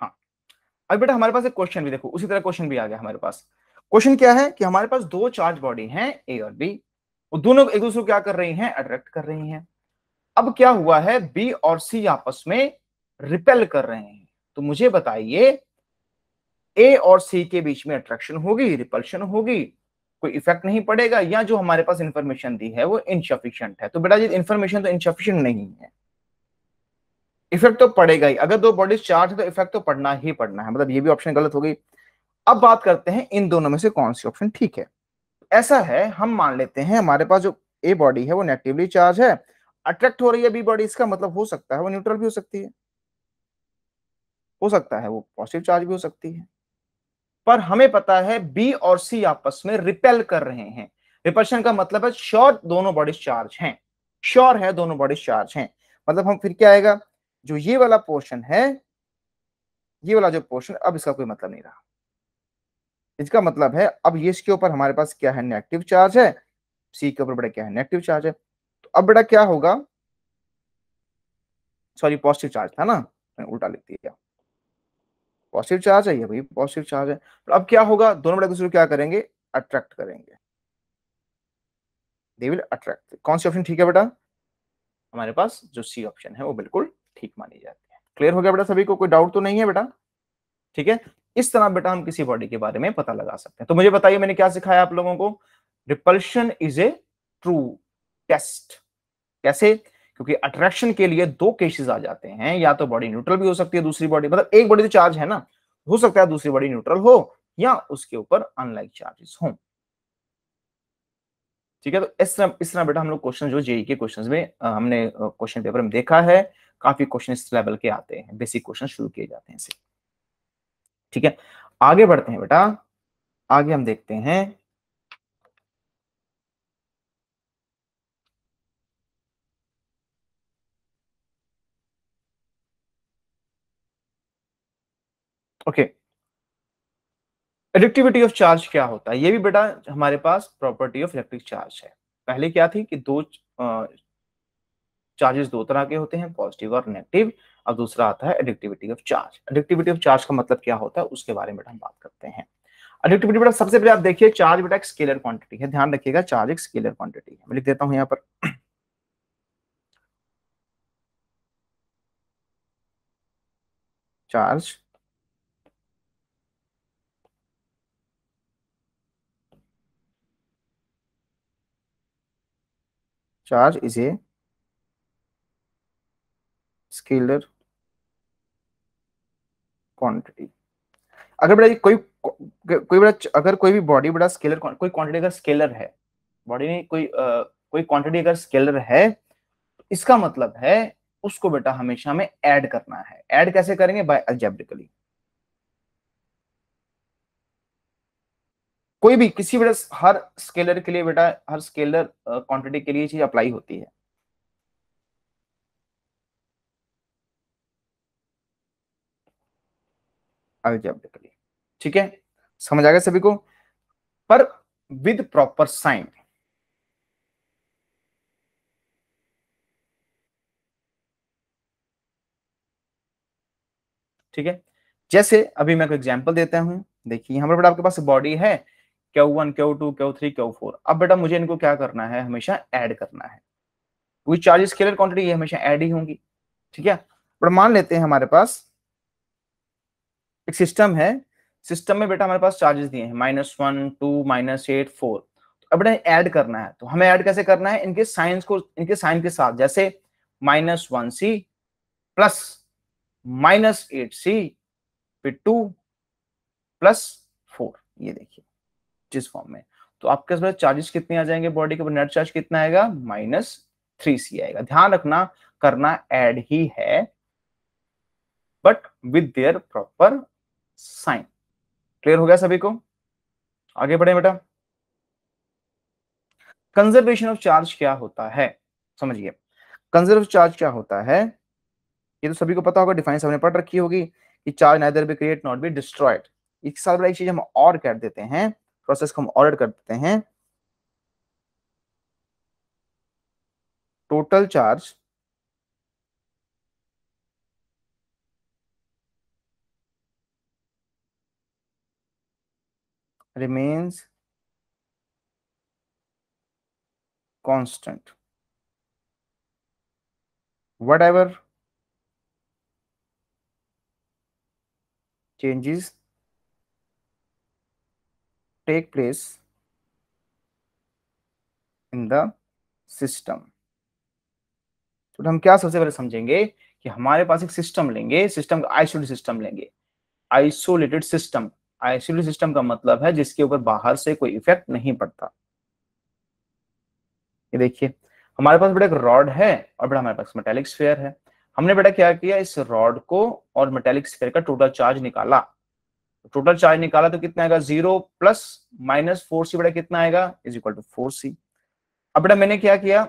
हाँ अब बेटा हमारे पास एक क्वेश्चन भी देखो उसी तरह क्वेश्चन भी आ गया हमारे पास क्वेश्चन क्या है कि हमारे पास दो चार्ज बॉडी हैं ए और बी वो दोनों एक दूसरे को क्या कर रही हैं अट्रैक्ट कर रही हैं अब क्या हुआ है बी और सी आपस में रिपेल कर रहे हैं तो मुझे बताइए ए और सी के बीच में अट्रैक्शन होगी रिपल्शन होगी कोई इफेक्ट नहीं पड़ेगा या जो हमारे पास इंफॉर्मेशन दी है वो इनसफिशियंट है तो बेटा जी इंफॉर्मेशन तो इनसफिशियंट नहीं है इफेक्ट तो पड़ेगा ही अगर दो बॉडीज चार्ज है तो इफेक्ट तो पड़ना ही पड़ना है मतलब ये भी ऑप्शन गलत हो गई अब बात करते हैं इन दोनों में से कौन सी ऑप्शन ठीक है ऐसा है हम मान लेते हैं हमारे पास जो ए बॉडी है वो नेगेटिवली चार्ज है अट्रैक्ट हो रही है बी बॉडी इसका मतलब हो सकता है वो न्यूट्रल भी हो सकती है हो सकता है वो पॉजिटिव चार्ज भी हो सकती है पर हमें पता है बी और सी आपस में रिपेल कर रहे हैं रिपल्शन का मतलब है श्योर दोनों बॉडीज चार्ज हैं श्योर है दोनों बॉडीज चार्ज हैं मतलब हम फिर क्या आएगा जो ये वाला पोर्शन है ये वाला जो पोर्शन अब इसका कोई मतलब नहीं रहा इसका मतलब है अब ये इसके ऊपर हमारे पास क्या है नेगेटिव चार्ज है सी के ऊपर बड़ा क्या है नेगेटिव चार्ज है तो अब बड़ा क्या होगा सॉरी पॉजिटिव चार्ज था ना मैंने उल्टा लिख दिया पॉजिटिव चार्ज है ये भाई पॉजिटिव चार्ज है तो अब क्या होगा दोनों बड़े दूसरे क्या करेंगे अट्रैक्ट करेंगे दे विल अट्रैक्ट कौन सी ऑप्शन ठीक है बेटा हमारे पास जो सी ऑप्शन है वो बिल्कुल ठीक मानी जाती है क्लियर हो गया बेटा सभी को कोई डाउट तो नहीं है बेटा ठीक है इस तरह बेटा हम किसी बॉडी के बारे में पता लगा सकते हैं तो मुझे बताइए मैंने क्या सिखाया आप लोगों को repulsion is a true test कैसे क्योंकि अट्रैक्शन के लिए दो केसेस आ जाते हैं या तो बॉडी न्यूट्रल भी हो सकती है दूसरी बॉडी मतलब एक बॉडी तो चार्ज है ना हो सकता है दूसरी बॉडी न्यूट्रल हो या उसके ऊपर अनलाइक चार्जेस हो ठीक है तो इस तरह इस तरह बेटा हम लोग क्वेश्चन जो जेई के क्वेश्चन में हमने क्वेश्चन पेपर में देखा है काफी क्वेश्चन इस लेवल के आते हैं बेसिक क्वेश्चन शुरू किए जाते हैं ठीक है आगे बढ़ते हैं बेटा आगे हम देखते हैं ओके इलेक्ट्रिविटी ऑफ चार्ज क्या होता है ये भी बेटा हमारे पास प्रॉपर्टी ऑफ इलेक्ट्रिक चार्ज है पहले क्या थी कि दो चार्जेस दो तरह के होते हैं पॉजिटिव और नेगेटिव और दूसरा आता है एडिक्टिविटी ऑफ चार्ज एडिक्टिविटी ऑफ चार्ज का मतलब क्या होता है उसके बारे में हम बात करते हैं एडिक्टिविटी बेटा सबसे पहले आप देखिए चार्ज बेटा एक स्केलर क्वांटिटी है ध्यान रखिएगा चार्ज एक स्केलर क्वांटिटी है मैं लिख देता हूं यहां पर charge charge is a scalar quantity अगर बेटा कोई कोई बड़ा अगर कोई भी बॉडी बड़ा स्केलर कोई क्वांटिटी अगर स्केलर है बॉडी में कोई आ, कोई क्वांटिटी अगर स्केलर है तो इसका मतलब है उसको बेटा हमेशा हमें ऐड करना है ऐड कैसे करेंगे बाय अल्जेब्रिकली कोई भी किसी बड़ा हर स्केलर के लिए बेटा हर स्केलर क्वांटिटी के लिए चीज अप्लाई होती है अल्जेब्रिकली ठीक है समझ आ गया सभी को पर विद प्रॉपर साइन ठीक है जैसे अभी मैं कोई एग्जांपल देता हूं देखिए हमारे बेटा आपके पास बॉडी है Q one Q two Q three Q four अब बेटा मुझे इनको क्या करना है हमेशा ऐड करना है क्योंकि चार्जेस स्केलर क्वांटिटी ये हमेशा ऐड ही होंगी ठीक है बट मान लेते हैं हमारे पास एक सिस्टम है सिस्टम में बेटा हमारे पास चार्जेस दिए हैं minus one two minus eight four तो अब ऐड करना है तो हमें ऐड कैसे करना है इनके साइंस को इनके साइन के साथ जैसे minus one C plus minus eight C फिर टू प्लस फोर ये देखिए जिस फॉर्म में तो आपके पास चार्जेस कितने आ जाएंगे बॉडी के ऊपर नेट चार्ज कितना आएगा माइनस थ्री सी आएगा ध्यान रखना करना ऐड ही है but with their proper sign clear हो गया सभी को आगे बढ़े बेटा कंजर्वेशन ऑफ चार्ज क्या होता है समझिए कंजर्व चार्ज क्या होता है ये तो सभी को पता होगा डिफाइन सबने पढ़ रखी होगी कि charge neither be create not be destroyed इसके साथ बड़ा एक चीज हम और कर देते हैं प्रोसेस को हम ऑर्डर कर देते हैं total charge remains constant whatever changes take place in the system तो हम क्या सबसे पहले समझेंगे कि हमारे पास एक सिस्टम लेंगे सिस्टम का आइसोलेटेड सिस्टम लेंगे आइसोलेटेड सिस्टम आइसोलेट सिस्टम का मतलब है जिसके ऊपर बाहर से कोई इफेक्ट नहीं पड़ता ये देखिए हमारे पास बेटा एक रॉड है और बेटा हमारे पास मेटेलिक स्फेयर है हमने बेटा क्या किया इस रॉड को और मेटेलिक स्फेयर का टोटल चार्ज निकाला टोटल चार्ज निकाला तो कितना आएगा zero plus minus four C बेटा कितना आएगा is equal to four C अब बेटा मैंने क्या किया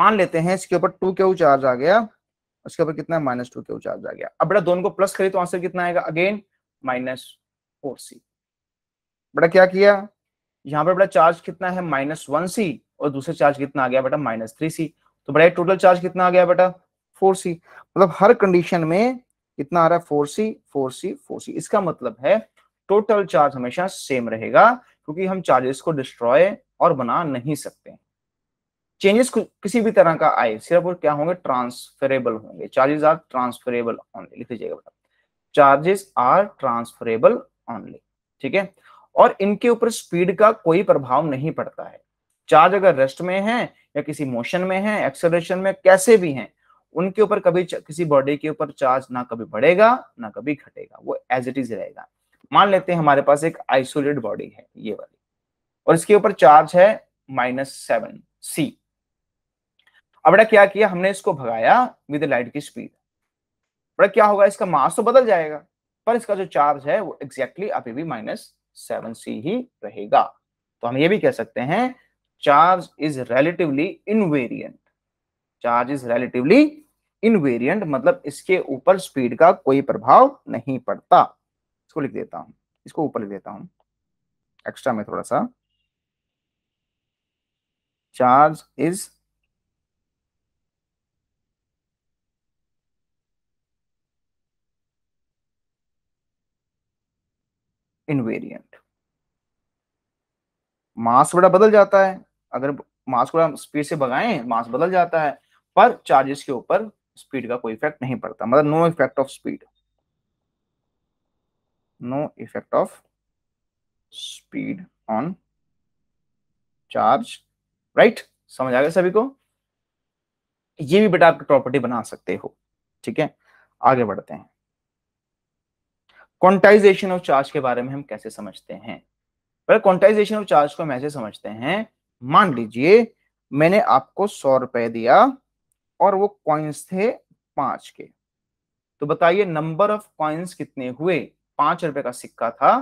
मान लेते हैं इसके ऊपर टू के चार्ज आ गया उसके ऊपर कितना माइनस टू के चार्ज आ गया अब बेटा दोनों को प्लस करिए तो आंसर कितना आएगा अगेन माइनस फोर सी बेटा क्या किया यहाँ पर बेटा चार्ज कितना है माइनस वन सी और दूसरे चार्ज कितना आ गया बेटा माइनस थ्री सी तो बेटा टोटल चार्ज कितना आ गया बेटा फोर सी मतलब हर कंडीशन में कितना आ रहा है four C four C four C इसका मतलब है टोटल चार्ज हमेशा सेम रहेगा क्योंकि हम चार्जेस को डिस्ट्रॉय और बना नहीं सकते चेंजेस किसी भी तरह का आए सिर्फ और क्या होंगे ट्रांसफरेबल होंगे चार्जेस आर ट्रांसफरेबल ऑनली लिख दीजिएगा बेटा चार्जेस आर ट्रांसफरेबल ऑनली ठीक है और इनके ऊपर स्पीड का कोई प्रभाव नहीं पड़ता है चार्ज अगर रेस्ट में है या किसी मोशन में है एक्सेलरेशन में कैसे भी हैं उनके ऊपर कभी किसी बॉडी के ऊपर चार्ज ना कभी बढ़ेगा ना कभी घटेगा वो एज इट इज रहेगा मान लेते हैं हमारे पास एक आइसोलेट बॉडी है ये वाली और इसके ऊपर चार्ज है माइनस सेवन सी अब क्या किया हमने इसको भगाया विद लाइट की स्पीड बड़ा क्या होगा इसका मास तो बदल जाएगा पर इसका जो चार्ज है वो एग्जैक्टली exactly अभी भी माइनस सेवन सी ही रहेगा तो हम ये भी कह सकते हैं charge is relatively invariant charge is relatively invariant मतलब इसके ऊपर स्पीड का कोई प्रभाव नहीं पड़ता इसको लिख देता हूं इसको ऊपर लिख देता हूं एक्स्ट्रा में थोड़ा सा चार्ज इज इनवेरियंट मास बड़ा बदल जाता है अगर मास को स्पीड से भगाएं मास बदल जाता है पर चार्जेस के ऊपर स्पीड का कोई इफेक्ट नहीं पड़ता मतलब no effect of speed no effect of speed on charge right समझ आ गया सभी को ये भी बेटा आप प्रॉपर्टी बना सकते हो ठीक है आगे बढ़ते हैं क्वांटाइजेशन ऑफ चार्ज के बारे में हम कैसे समझते हैं पर क्वांटाइजेशन ऑफ चार्ज को हम ऐसे समझते हैं मान लीजिए मैंने आपको सौ रुपए दिया और वो कॉइन्स थे पांच के तो बताइए नंबर ऑफ कॉइन्स कितने हुए पांच रुपए का सिक्का था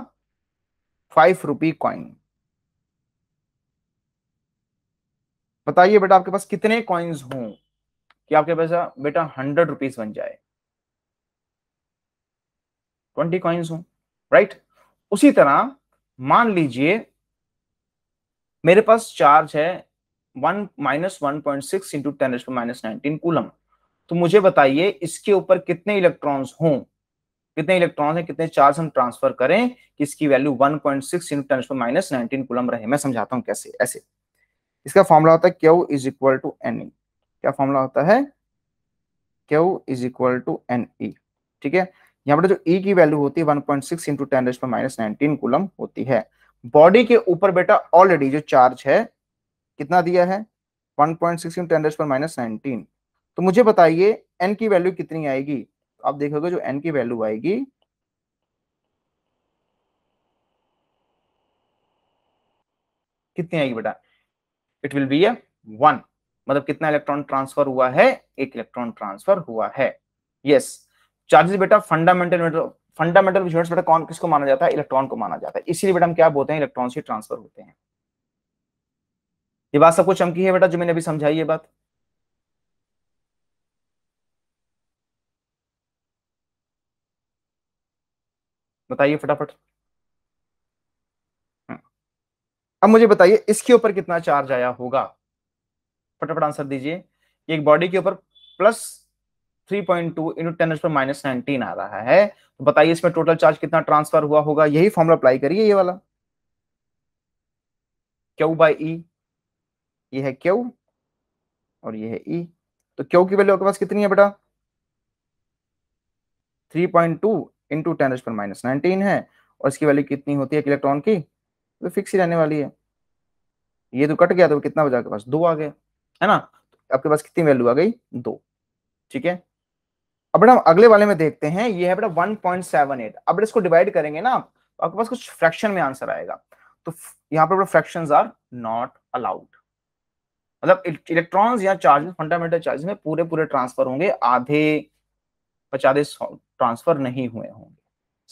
फाइव रुपी कॉइन बताइए बेटा आपके पास कितने कॉइन्स हों कि आपके पास बेटा हंड्रेड रुपीज बन जाए ट्वेंटी कॉइन्स हूं राइट उसी तरह मान लीजिए मेरे पास चार्ज है one minus one point six into ten एस टू माइनस नाइनटीन कूलम तो मुझे बताइए इसके ऊपर कितने इलेक्ट्रॉन्स हों कितने इलेक्ट्रॉन हैं कितने चार्ज हम ट्रांसफर करें कि इसकी value one point six into ten एस टू माइनस नाइनटीन कुलम रहे मैं समझाता हूँ कैसे ऐसे इसका फॉर्मूला होता है Q is equal to N E क्या फॉर्मूला होता है Q is equal to N E ठीक है यहाँ पर जो ई e की वैल्यू होती है 1.6 पॉइंट सिक्स इंटू टेन पर माइनस नाइनटीन कुलम होती है बॉडी के ऊपर बेटा ऑलरेडी जो चार्ज है कितना दिया है 1.6 पर माइनस नाइनटीन तो मुझे बताइए एन की वैल्यू कितनी आएगी आप देखोगे जो एन की वैल्यू आएगी कितनी आएगी बेटा it will be a one मतलब कितना इलेक्ट्रॉन ट्रांसफर हुआ है एक इलेक्ट्रॉन ट्रांसफर हुआ है यस yes. चार्जेस बेटा फंडामेंटल फंडामेंटल यूनिट्स बेटा कौन किसको माना जाता है इलेक्ट्रॉन को माना जाता है इसीलिए बेटा हम क्या बोलते हैं इलेक्ट्रॉन से ट्रांसफर होते हैं ये बात सबको चमकी है बेटा जो मैंने अभी समझाई ये बात बताइए फटाफट हाँ। अब मुझे बताइए इसके ऊपर कितना चार्ज आया होगा फटाफट आंसर दीजिए एक बॉडी के ऊपर प्लस 3.2 इंटू टेन पर माइनस नाइनटीन आ रहा है तो बताइए इसमें टोटल चार्ज कितना ट्रांसफर हुआ होगा यही फॉर्मूला अप्लाई करिए ये वाला क्यू बाई e। ये है क्यू और ये है ई e. तो क्यू की वैल्यू आपके पास कितनी है बेटा 3.2 पॉइंट टू इंटू टेन पर माइनस नाइनटीन है और इसकी वैल्यू कितनी होती है इलेक्ट्रॉन की तो फिक्स ही रहने वाली है ये तो कट गया तो कितना बजा आपके पास दो आ गया है ना आपके पास कितनी वैल्यू आ गई दो ठीक है अब हम अगले वाले में देखते हैं ये है बेटा 1.78 अब इसको डिवाइड करेंगे ना तो आपके पास कुछ फ्रैक्शन में आंसर आएगा तो यहाँ पर फ्रैक्शन आर नॉट अलाउड मतलब इलेक्ट्रॉन्स या चार्जेस फंडामेंटल चार्जेस में पूरे पूरे ट्रांसफर होंगे आधे पचास ट्रांसफर नहीं हुए होंगे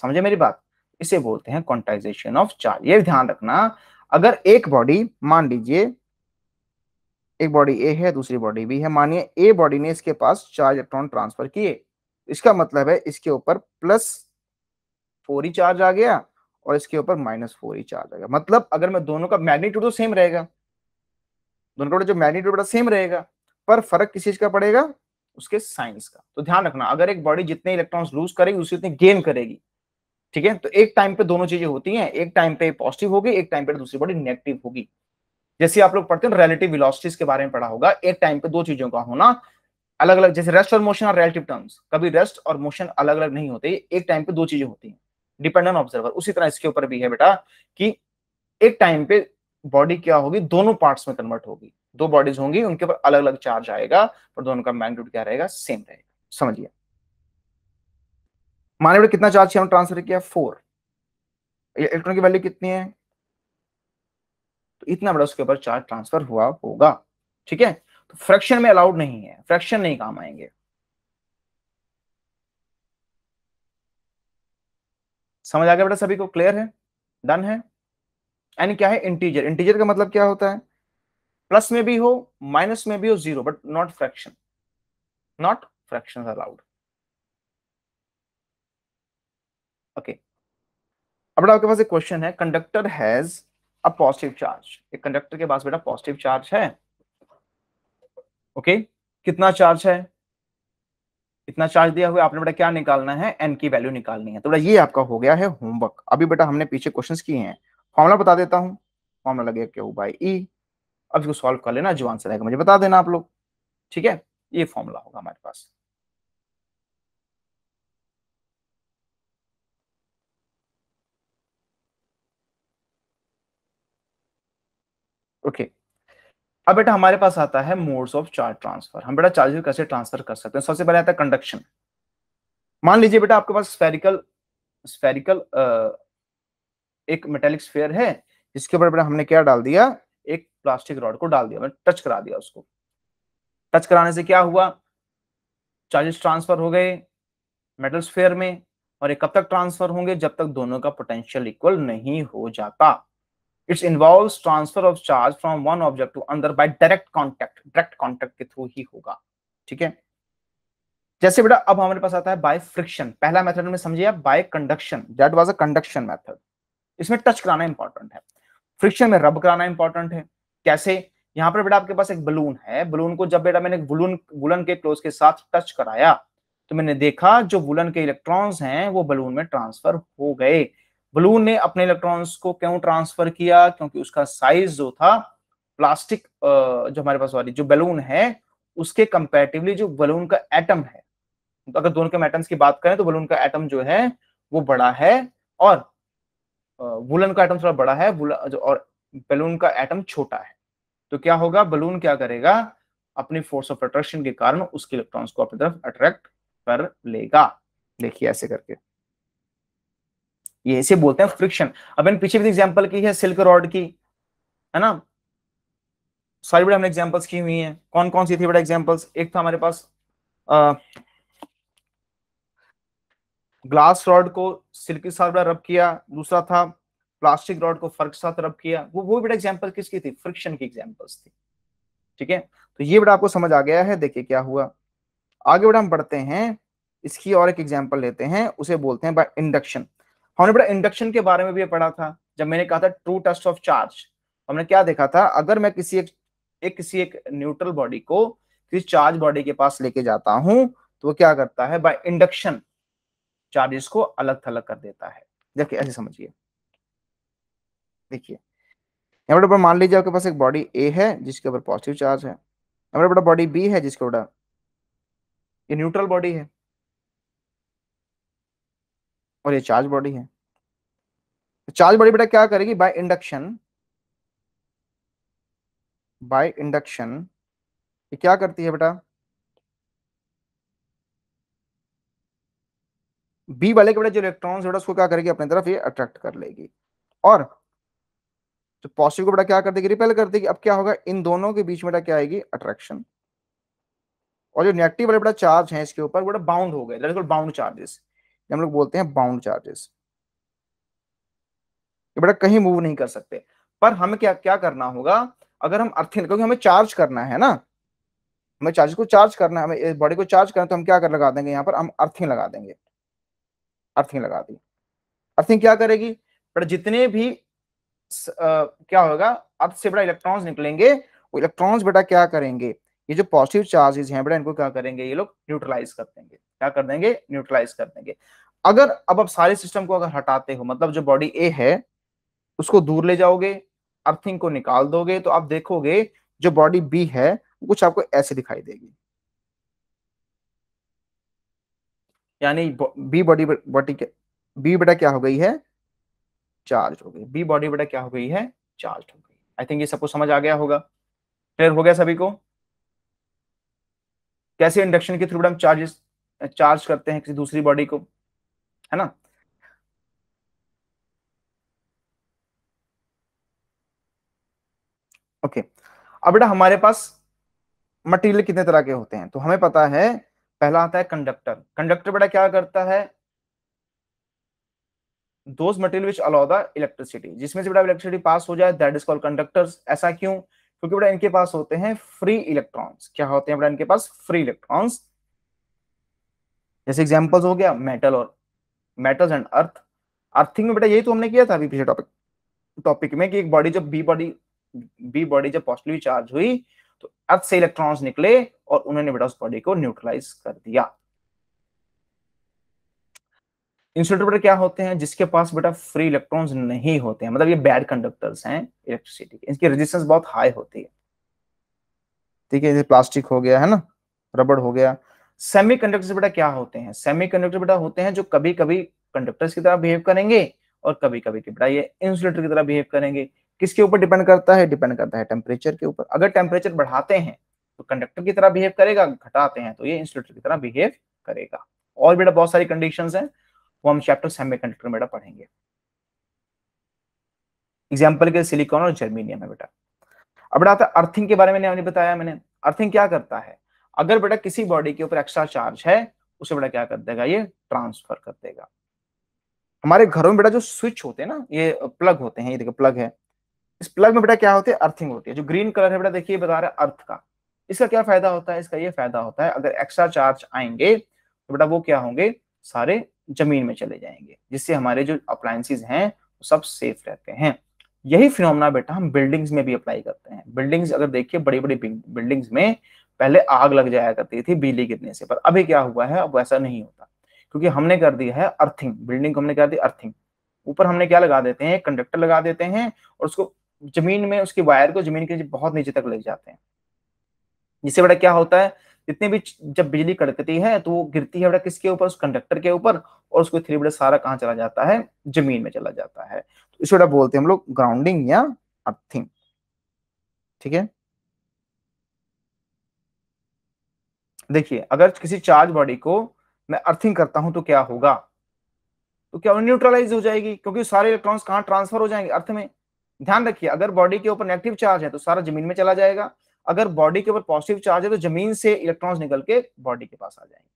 समझे मेरी बात इसे बोलते हैं क्वांटाइजेशन ऑफ चार्ज ये ध्यान रखना अगर एक बॉडी मान लीजिए एक बॉडी ए है दूसरी बॉडी बी है मानिए ए बॉडी ने इसके पास चार्ज इलेक्ट्रॉन ट्रांसफर किए इसका मतलब है इसके ऊपर प्लस फोर ही चार्ज आ गया और इसके ऊपर माइनस फोर ही चार्ज आ गया मतलब अगर मैं दोनों का मैग्नीट्यूड तो सेम रहेगा दोनों का जो मैग्नीट्यूड सेम रहेगा पर फर्क किस चीज का पड़ेगा उसके साइंस का तो ध्यान रखना अगर एक बॉडी जितने इलेक्ट्रॉन्स लूज करेगी उसे उतनी गेन करेगी ठीक है तो एक टाइम पे दोनों चीजें होती हैं एक टाइम पे पॉजिटिव होगी एक टाइम पे दूसरी बॉडी नेगेटिव होगी जैसे आप लोग पढ़ते हैं रिलेटिव वेलोसिटीज के बारे में पढ़ा होगा एक टाइम पे दो चीजों का होना अलग अलग जैसे रेस्ट और मोशन और रिलेटिव टर्म्स कभी रेस्ट और मोशन अलग अलग नहीं होते एक टाइम पे दो चीजें होती हैं डिपेंडेंट ऑब्जर्वर उसी तरह इसके ऊपर भी है बेटा कि एक टाइम पे बॉडी क्या होगी दोनों पार्ट्स में कन्वर्ट होगी दो बॉडीज होंगी उनके ऊपर अलग अलग चार्ज आएगा पर दोनों का मैग्नीट्यूड क्या रहेगा सेम रहेगा समझिए मान लो कितना चार्ज किया ट्रांसफर किया फोर इलेक्ट्रॉन की वैल्यू कितनी है तो इतना बड़ा उसके ऊपर चार्ज ट्रांसफर हुआ होगा ठीक है तो फ्रैक्शन में अलाउड नहीं है फ्रैक्शन नहीं काम आएंगे समझ आ गया बेटा सभी को क्लियर है डन है एंड क्या है इंटीजर इंटीजर का मतलब क्या होता है प्लस में भी हो माइनस में भी हो zero but not fraction not fraction allowed okay अब बेटा आपके पास एक क्वेश्चन है conductor has a positive charge एक कंडक्टर के पास बेटा पॉजिटिव चार्ज है ओके कितना चार्ज है इतना चार्ज दिया हुआ आपने बेटा क्या निकालना है एन की वैल्यू निकालनी है तो बेटा ये आपका हो गया है होमवर्क अभी बेटा हमने पीछे क्वेश्चंस किए हैं फॉर्मूला बता देता हूँ फॉर्मुला लगेगा क्यू बाई ई अब इसको सॉल्व कर लेना जो आंसर आएगा मुझे बता देना आप लोग ठीक है ये फॉर्मूला होगा हमारे पास ओके okay. अब बेटा हमारे पास आता है मोड्स ऑफ चार्ज ट्रांसफर हम बेटा चार्जेस कैसे ट्रांसफर कर सकते हैं सबसे पहले आता है कंडक्शन मान लीजिए बेटा आपके पास स्फेरिकल स्फेरिकल एक मेटेलिक स्फेयर है जिसके ऊपर बेटा हमने क्या डाल दिया एक प्लास्टिक रॉड को डाल दिया मैंने मतलब टच करा दिया उसको टच कराने से क्या हुआ चार्जेस ट्रांसफर हो गए मेटल स्फेयर में और ये कब तक ट्रांसफर होंगे जब तक दोनों का पोटेंशियल इक्वल नहीं हो जाता it's involve transfer of charge from one object to अंदर by direct contact direct contact के थ्रू ही होगा ठीक है जैसे बेटा अब हमारे पास आता है बाय फ्रिक्शन पहला मेथड में समझिए by conduction that was a conduction method इसमें टच कराना इंपॉर्टेंट है फ्रिक्शन में रब कराना इंपॉर्टेंट है कैसे यहाँ पर बेटा आपके पास एक बलून है बलून को जब बेटा मैंने बुलून बुलन के क्लोज के साथ टच कराया तो मैंने देखा जो बुलन के इलेक्ट्रॉन्स हैं वो बलून में ट्रांसफर हो गए बलून ने अपने इलेक्ट्रॉन्स को क्यों ट्रांसफर किया क्योंकि उसका साइज जो था प्लास्टिक जो हमारे पास वाली जो बलून है उसके कंपेरेटिवली जो बलून का एटम है तो अगर दोनों के मैटम्स की बात करें तो बलून का एटम जो है वो बड़ा है और वुलन का एटम थोड़ा बड़ा है और बलून का एटम छोटा है तो क्या होगा बलून क्या करेगा अपनी फोर्स ऑफ अट्रैक्शन के कारण उसके इलेक्ट्रॉन्स को अपनी तरफ अट्रैक्ट कर लेगा देखिए ऐसे करके ये इसे बोलते हैं फ्रिक्शन अब इन पीछे भी एग्जांपल तो की है सिल्क रॉड की है ना सारी बड़े हमने एग्जांपल्स की हुई हैं कौन कौन सी थी बड़े एग्जांपल्स एक था हमारे पास आ, ग्लास रॉड को सिल्क के साथ रब किया दूसरा था प्लास्टिक रॉड को फर्क साथ रब किया वो वो बड़ा एग्जाम्पल किसकी थी फ्रिक्शन की एग्जाम्पल्स थी ठीक है तो ये बड़ा आपको समझ आ गया है देखिए क्या हुआ आगे बड़ा हम बढ़ते हैं इसकी और एक एग्जाम्पल लेते हैं उसे बोलते हैं बाय इंडक्शन हमने बड़ा इंडक्शन के बारे में भी पढ़ा था जब मैंने कहा था ट्रू टेस्ट ऑफ चार्ज हमने क्या देखा था अगर मैं किसी एक, एक किसी एक न्यूट्रल बॉडी को किसी चार्ज बॉडी के पास लेके जाता हूं तो वो क्या करता है बाय इंडक्शन चार्जेस को अलग थलग कर देता है देखिए ऐसे समझिए देखिए यहाँ बड़ा मान लीजिए आपके पास एक बॉडी ए है जिसके ऊपर पॉजिटिव चार्ज है यहाँ बड़ा बॉडी बी है जिसके ऊपर ये न्यूट्रल बॉडी है और ये चार्ज बॉडी है चार्ज बॉडी बेटा क्या करेगी बाय इंडक्शन बाय इंडक्शन ये क्या करती है बेटा बी वाले के बेटा जो इलेक्ट्रॉन्स बेटा उसको क्या करेगी अपनी तरफ ये अट्रैक्ट कर लेगी और तो पॉजिटिव को बेटा क्या कर देगी रिपेल कर देगी अब क्या होगा इन दोनों के बीच में बेटा क्या आएगी अट्रैक्शन और जो नेगेटिव वाले बेटा चार्ज है इसके ऊपर बेटा बाउंड हो गए बाउंड चार्जेस हम लोग बोलते हैं बाउंड चार्जेस ये बेटा कहीं मूव नहीं कर सकते पर हमें क्या क्या करना होगा अगर हम अर्थिन क्योंकि हमें चार्ज करना है ना हमें चार्ज को चार्ज करना है हमें बॉडी को चार्ज करना है तो हम क्या कर लगा देंगे यहाँ पर हम अर्थिंग लगा देंगे अर्थिंग लगा दी अर्थिंग क्या करेगी बेटा जितने भी आ, क्या होगा अर्थ से बड़ा इलेक्ट्रॉन्स निकलेंगे वो इलेक्ट्रॉन्स बेटा क्या करेंगे ये जो पॉजिटिव चार्जेस हैं बेटा इनको क्या करेंगे ये लोग न्यूट्रलाइज कर देंगे क्या कर देंगे न्यूट्रलाइज कर देंगे अगर अब आप सारे सिस्टम को अगर हटाते हो मतलब जो बॉडी ए है उसको दूर ले जाओगे अर्थिंग को निकाल दोगे तो आप देखोगे जो बॉडी बी है कुछ आपको ऐसे दिखाई देगी यानी बी बॉडी बॉडी बी बेटा क्या हो गई है चार्ज हो गई बी बॉडी बेटा क्या हो गई है चार्ज हो गई आई थिंक ये सबको समझ आ गया होगा क्लियर हो गया सभी को कैसे इंडक्शन के थ्रू हम चार्जेस चार्ज करते हैं किसी दूसरी बॉडी को है ना ओके okay. अब बेटा हमारे पास मटेरियल कितने तरह के होते हैं तो हमें पता है पहला आता है कंडक्टर कंडक्टर बेटा क्या करता है those material which allow the electricity जिसमें से बेटा इलेक्ट्रिसिटी पास हो जाए दैट इज कॉल्ड कंडक्टर्स ऐसा क्यों क्योंकि बेटा इनके पास होते हैं फ्री इलेक्ट्रॉन्स क्या होते हैं बेटा इनके पास फ्री इलेक्ट्रॉन्स जैसे एग्जाम्पल्स हो गया मेटल और मेटल्स एंड अर्थ अर्थिंग में बेटा यही तो हमने किया था अभी पिछले टॉपिक टॉपिक में कि एक बॉडी जब बी बॉडी बी बॉडी जब पॉजिटिवली चार्ज हुई तो अर्थ से इलेक्ट्रॉन्स निकले और उन्होंने बेटा उस बॉडी को न्यूट्रलाइज कर दिया इंसुलेटर क्या होते हैं जिसके पास बेटा फ्री इलेक्ट्रॉन्स नहीं होते हैं मतलब ये बैड कंडक्टर्स हैं इलेक्ट्रिसिटी के इनकी रेजिस्टेंस बहुत हाई होती है ठीक है प्लास्टिक हो गया है ना रबड़ हो गया सेमी कंडक्टर्स बेटा क्या होते हैं सेमी कंडक्टर बेटा होते हैं जो कभी कभी कंडक्टर्स की तरह बिहेव करेंगे और कभी कभी की बेटा ये इंसुलेटर की तरह बिहेव करेंगे किसके ऊपर डिपेंड करता है डिपेंड करता है टेम्परेचर के ऊपर अगर टेम्परेचर बढ़ाते हैं तो कंडक्टर की तरह बिहेव करेगा घटाते हैं तो ये इंसुलेटर की तरह बिहेव करेगा और बेटा बहुत सारी कंडीशंस हैं वो हम चैप्टर सेमीकंडक्टर बेटा पढ़ेंगे एग्जाम्पल के सिलिकॉन और जर्मीनियम है बेटा अब बेटा आता अर्थिंग के बारे में मैंने बताया मैंने अर्थिंग क्या करता है अगर बेटा किसी बॉडी के ऊपर एक्स्ट्रा चार्ज है उसे बेटा क्या कर देगा ये ट्रांसफर कर देगा हमारे घरों में बेटा जो स्विच होते हैं ना ये प्लग होते हैं ये देखो प्लग है इस प्लग में बेटा क्या होते हैं अर्थिंग होती है जो ग्रीन कलर है बेटा देखिए बता रहा है अर्थ का इसका क्या फायदा होता है इसका ये फायदा होता है अगर एक्स्ट्रा चार्ज आएंगे तो बेटा वो क्या होंगे सारे जमीन में चले जाएंगे जिससे हमारे जो अप्लायंसेज हैं वो सब सेफ रहते हैं यही फिनोमना बेटा हम बिल्डिंग्स में भी अप्लाई करते हैं बिल्डिंग्स अगर देखिए बड़ी बड़ी बिल्डिंग्स में पहले आग लग जाया करती थी बिजली गिरने से पर अभी क्या हुआ है अब वैसा नहीं होता क्योंकि हमने कर दिया है अर्थिंग बिल्डिंग को हमने कर दी अर्थिंग ऊपर हमने क्या लगा देते हैं कंडक्टर लगा देते हैं और उसको जमीन में उसकी वायर को जमीन के बहुत नीचे तक ले जाते हैं जिससे बड़ा क्या होता है जितने भी जब बिजली कड़कती है तो वो गिरती है बेटा किसके ऊपर उस कंडक्टर के ऊपर और उसको थ्री बेटा सारा कहाँ चला जाता है जमीन में चला जाता है तो इसे बेटा बोलते हैं हम लोग ग्राउंडिंग या अर्थिंग ठीक है देखिए अगर किसी चार्ज बॉडी को मैं अर्थिंग करता हूं तो क्या होगा तो क्या न्यूट्रलाइज हो जाएगी क्योंकि सारे इलेक्ट्रॉन्स कहां ट्रांसफर हो जाएंगे अर्थ में ध्यान रखिए अगर बॉडी के ऊपर नेगेटिव चार्ज है तो सारा जमीन में चला जाएगा अगर बॉडी के ऊपर पॉजिटिव चार्ज है तो जमीन से इलेक्ट्रॉन्स निकल के बॉडी के पास आ जाएंगे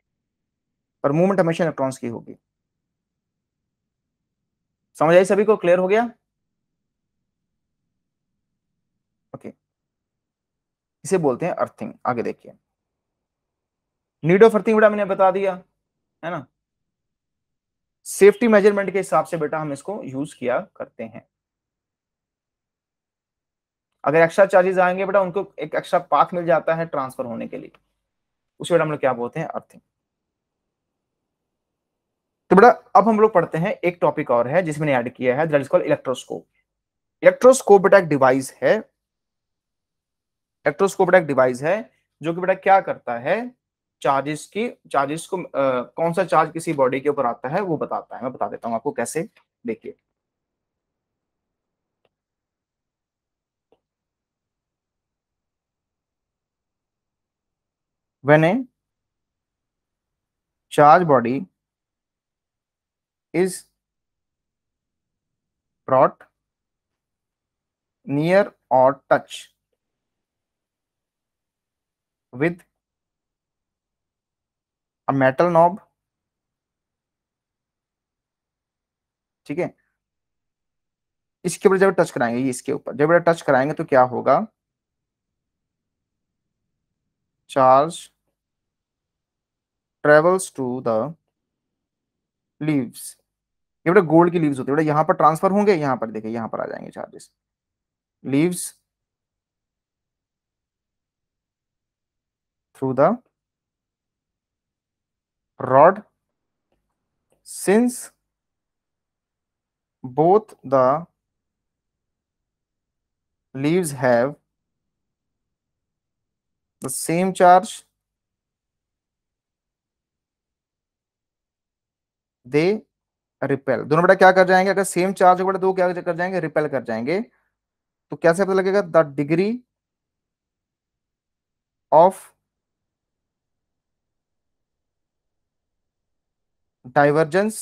पर मूवमेंट हमेशा इलेक्ट्रॉन्स की होगी समझ आई सभी को क्लियर हो गया ओके इसे बोलते हैं अर्थिंग आगे देखिए नीड ऑफ अर्थिंग बेटा मैंने बता दिया है ना सेफ्टी मेजरमेंट के हिसाब से बेटा हम इसको यूज किया करते हैं अगर एक्स्ट्रा चार्जेस आएंगे बेटा उनको एक एक्स्ट्रा पाथ मिल जाता है ट्रांसफर होने के लिए उसे बेटा हम लोग क्या बोलते हैं अर्थिंग तो बेटा अब हम लोग पढ़ते हैं एक टॉपिक और है जिसमें ऐड किया है इलेक्ट्रोस्कोप इलेक्ट्रोस्कोप बेटा एक डिवाइस है इलेक्ट्रोस्कोप बेटा एक डिवाइस है जो कि बेटा क्या करता है चार्जेस की चार्जेस को आ, कौन सा चार्ज किसी बॉडी के ऊपर आता है वो बताता है मैं बता देता हूँ आपको कैसे देखिए when a charge body is brought near or touch with a metal knob ठीक है इसके ऊपर जब टच कराएंगे इसके ऊपर जब टच कराएंगे तो क्या होगा charge travels to the leaves ये बड़े गोल्ड की लीव्स होती है यहां पर ट्रांसफर होंगे यहां पर देखिए यहां पर आ जाएंगे charges leaves through the rod since both the leaves have the same charge they repel दोनों बेटा क्या कर जाएंगे अगर सेम चार्ज बेटा दो क्या कर जाएंगे रिपेल कर जाएंगे तो कैसे पता लगेगा the degree of divergence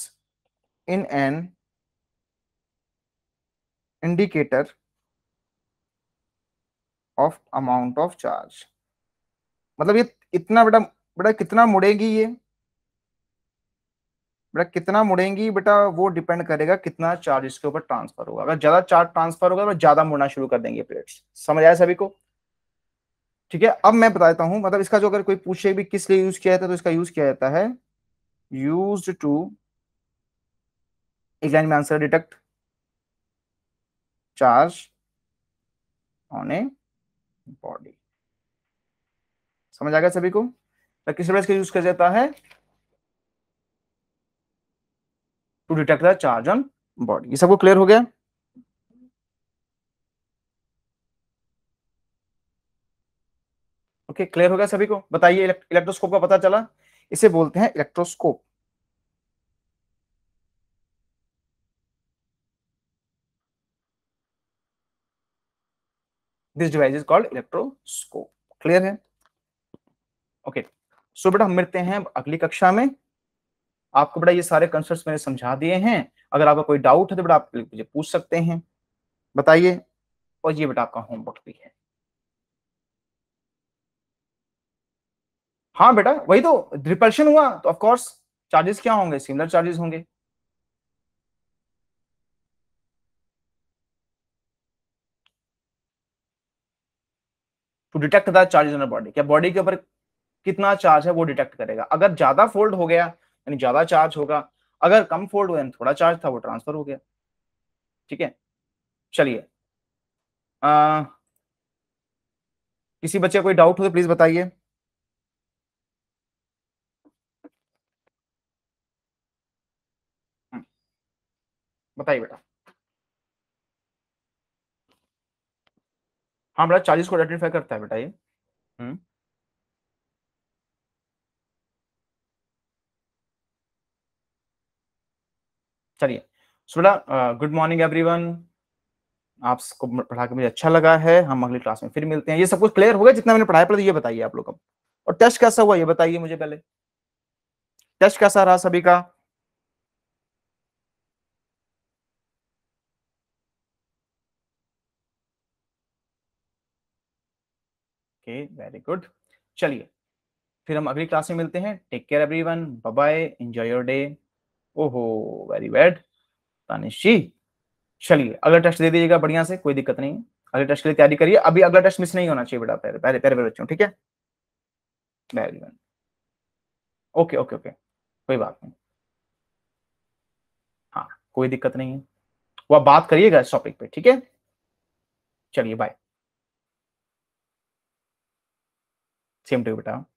in an indicator of amount of charge मतलब ये इतना बेटा बेटा कितना मुड़ेगी ये बेटा कितना मुड़ेगी बेटा वो डिपेंड करेगा कितना चार्ज इसके ऊपर ट्रांसफर होगा अगर ज्यादा चार्ज ट्रांसफर होगा तो ज्यादा मुड़ना शुरू कर देंगे प्लेट्स समझ आया सभी को ठीक है अब मैं बता देता हूं मतलब इसका जो अगर कोई पूछे भी किस लिए यूज किया जाता है तो इसका यूज किया जाता है यूज टू एक लाइन में answer detect charge on a body समझ आ गया सभी को तो किस डिवाइस का यूज किया जाता है to detect the charge on body ये सबको क्लियर हो गया ओके okay, क्लियर हो गया सभी को बताइए इलेक्ट्रोस्कोप का पता चला इसे बोलते हैं electroscope this device is called electroscope clear है ओके सो बेटा हम मिलते हैं अगली कक्षा में आपको बेटा ये सारे कंसर्ट मैंने समझा दिए हैं अगर आपका कोई डाउट है तो बेटा आप मुझे पूछ सकते हैं बताइए और ये बेटा आपका होमवर्क भी है हाँ बेटा वही तो रिपल्शन हुआ तो ऑफकोर्स चार्जेस क्या होंगे सिमिलर चार्जेस होंगे to detect the charges on body क्या बॉडी के ऊपर कितना चार्ज है वो डिटेक्ट करेगा अगर ज्यादा फोल्ड हो गया यानी ज्यादा चार्ज होगा अगर कम फोल्ड हुआ थोड़ा चार्ज था वो ट्रांसफर हो गया ठीक है चलिए किसी बच्चे कोई डाउट हो तो प्लीज बताइए हम्म, बताइए बेटा हाँ बेटा चालीस को आइडेंटिफाई करता है बेटा ये हम्म चलिए so good morning everyone आपको पढ़ा के मुझे अच्छा लगा है हम अगली क्लास में फिर मिलते हैं ये सब कुछ क्लियर हो गया जितना मैंने पढ़ाया पढ़ा ये बताइए आप लोग अब और टेस्ट कैसा हुआ ये बताइए मुझे पहले टेस्ट कैसा रहा सभी का ओके वेरी गुड चलिए फिर हम अगली क्लास में मिलते हैं take care everyone bye bye enjoy your day ओहो वेरी बैड तानिश जी चलिए अगला टेस्ट दे दीजिएगा बढ़िया से कोई दिक्कत नहीं अगले टेस्ट के लिए तैयारी करिए अभी अगला टेस्ट मिस नहीं होना चाहिए बेटा पहले पहले पहले बच्चों ठीक है very good okay okay okay कोई बात नहीं हाँ कोई दिक्कत नहीं है वह बात करिएगा इस टॉपिक पे ठीक है चलिए बाय सेम टू बेटा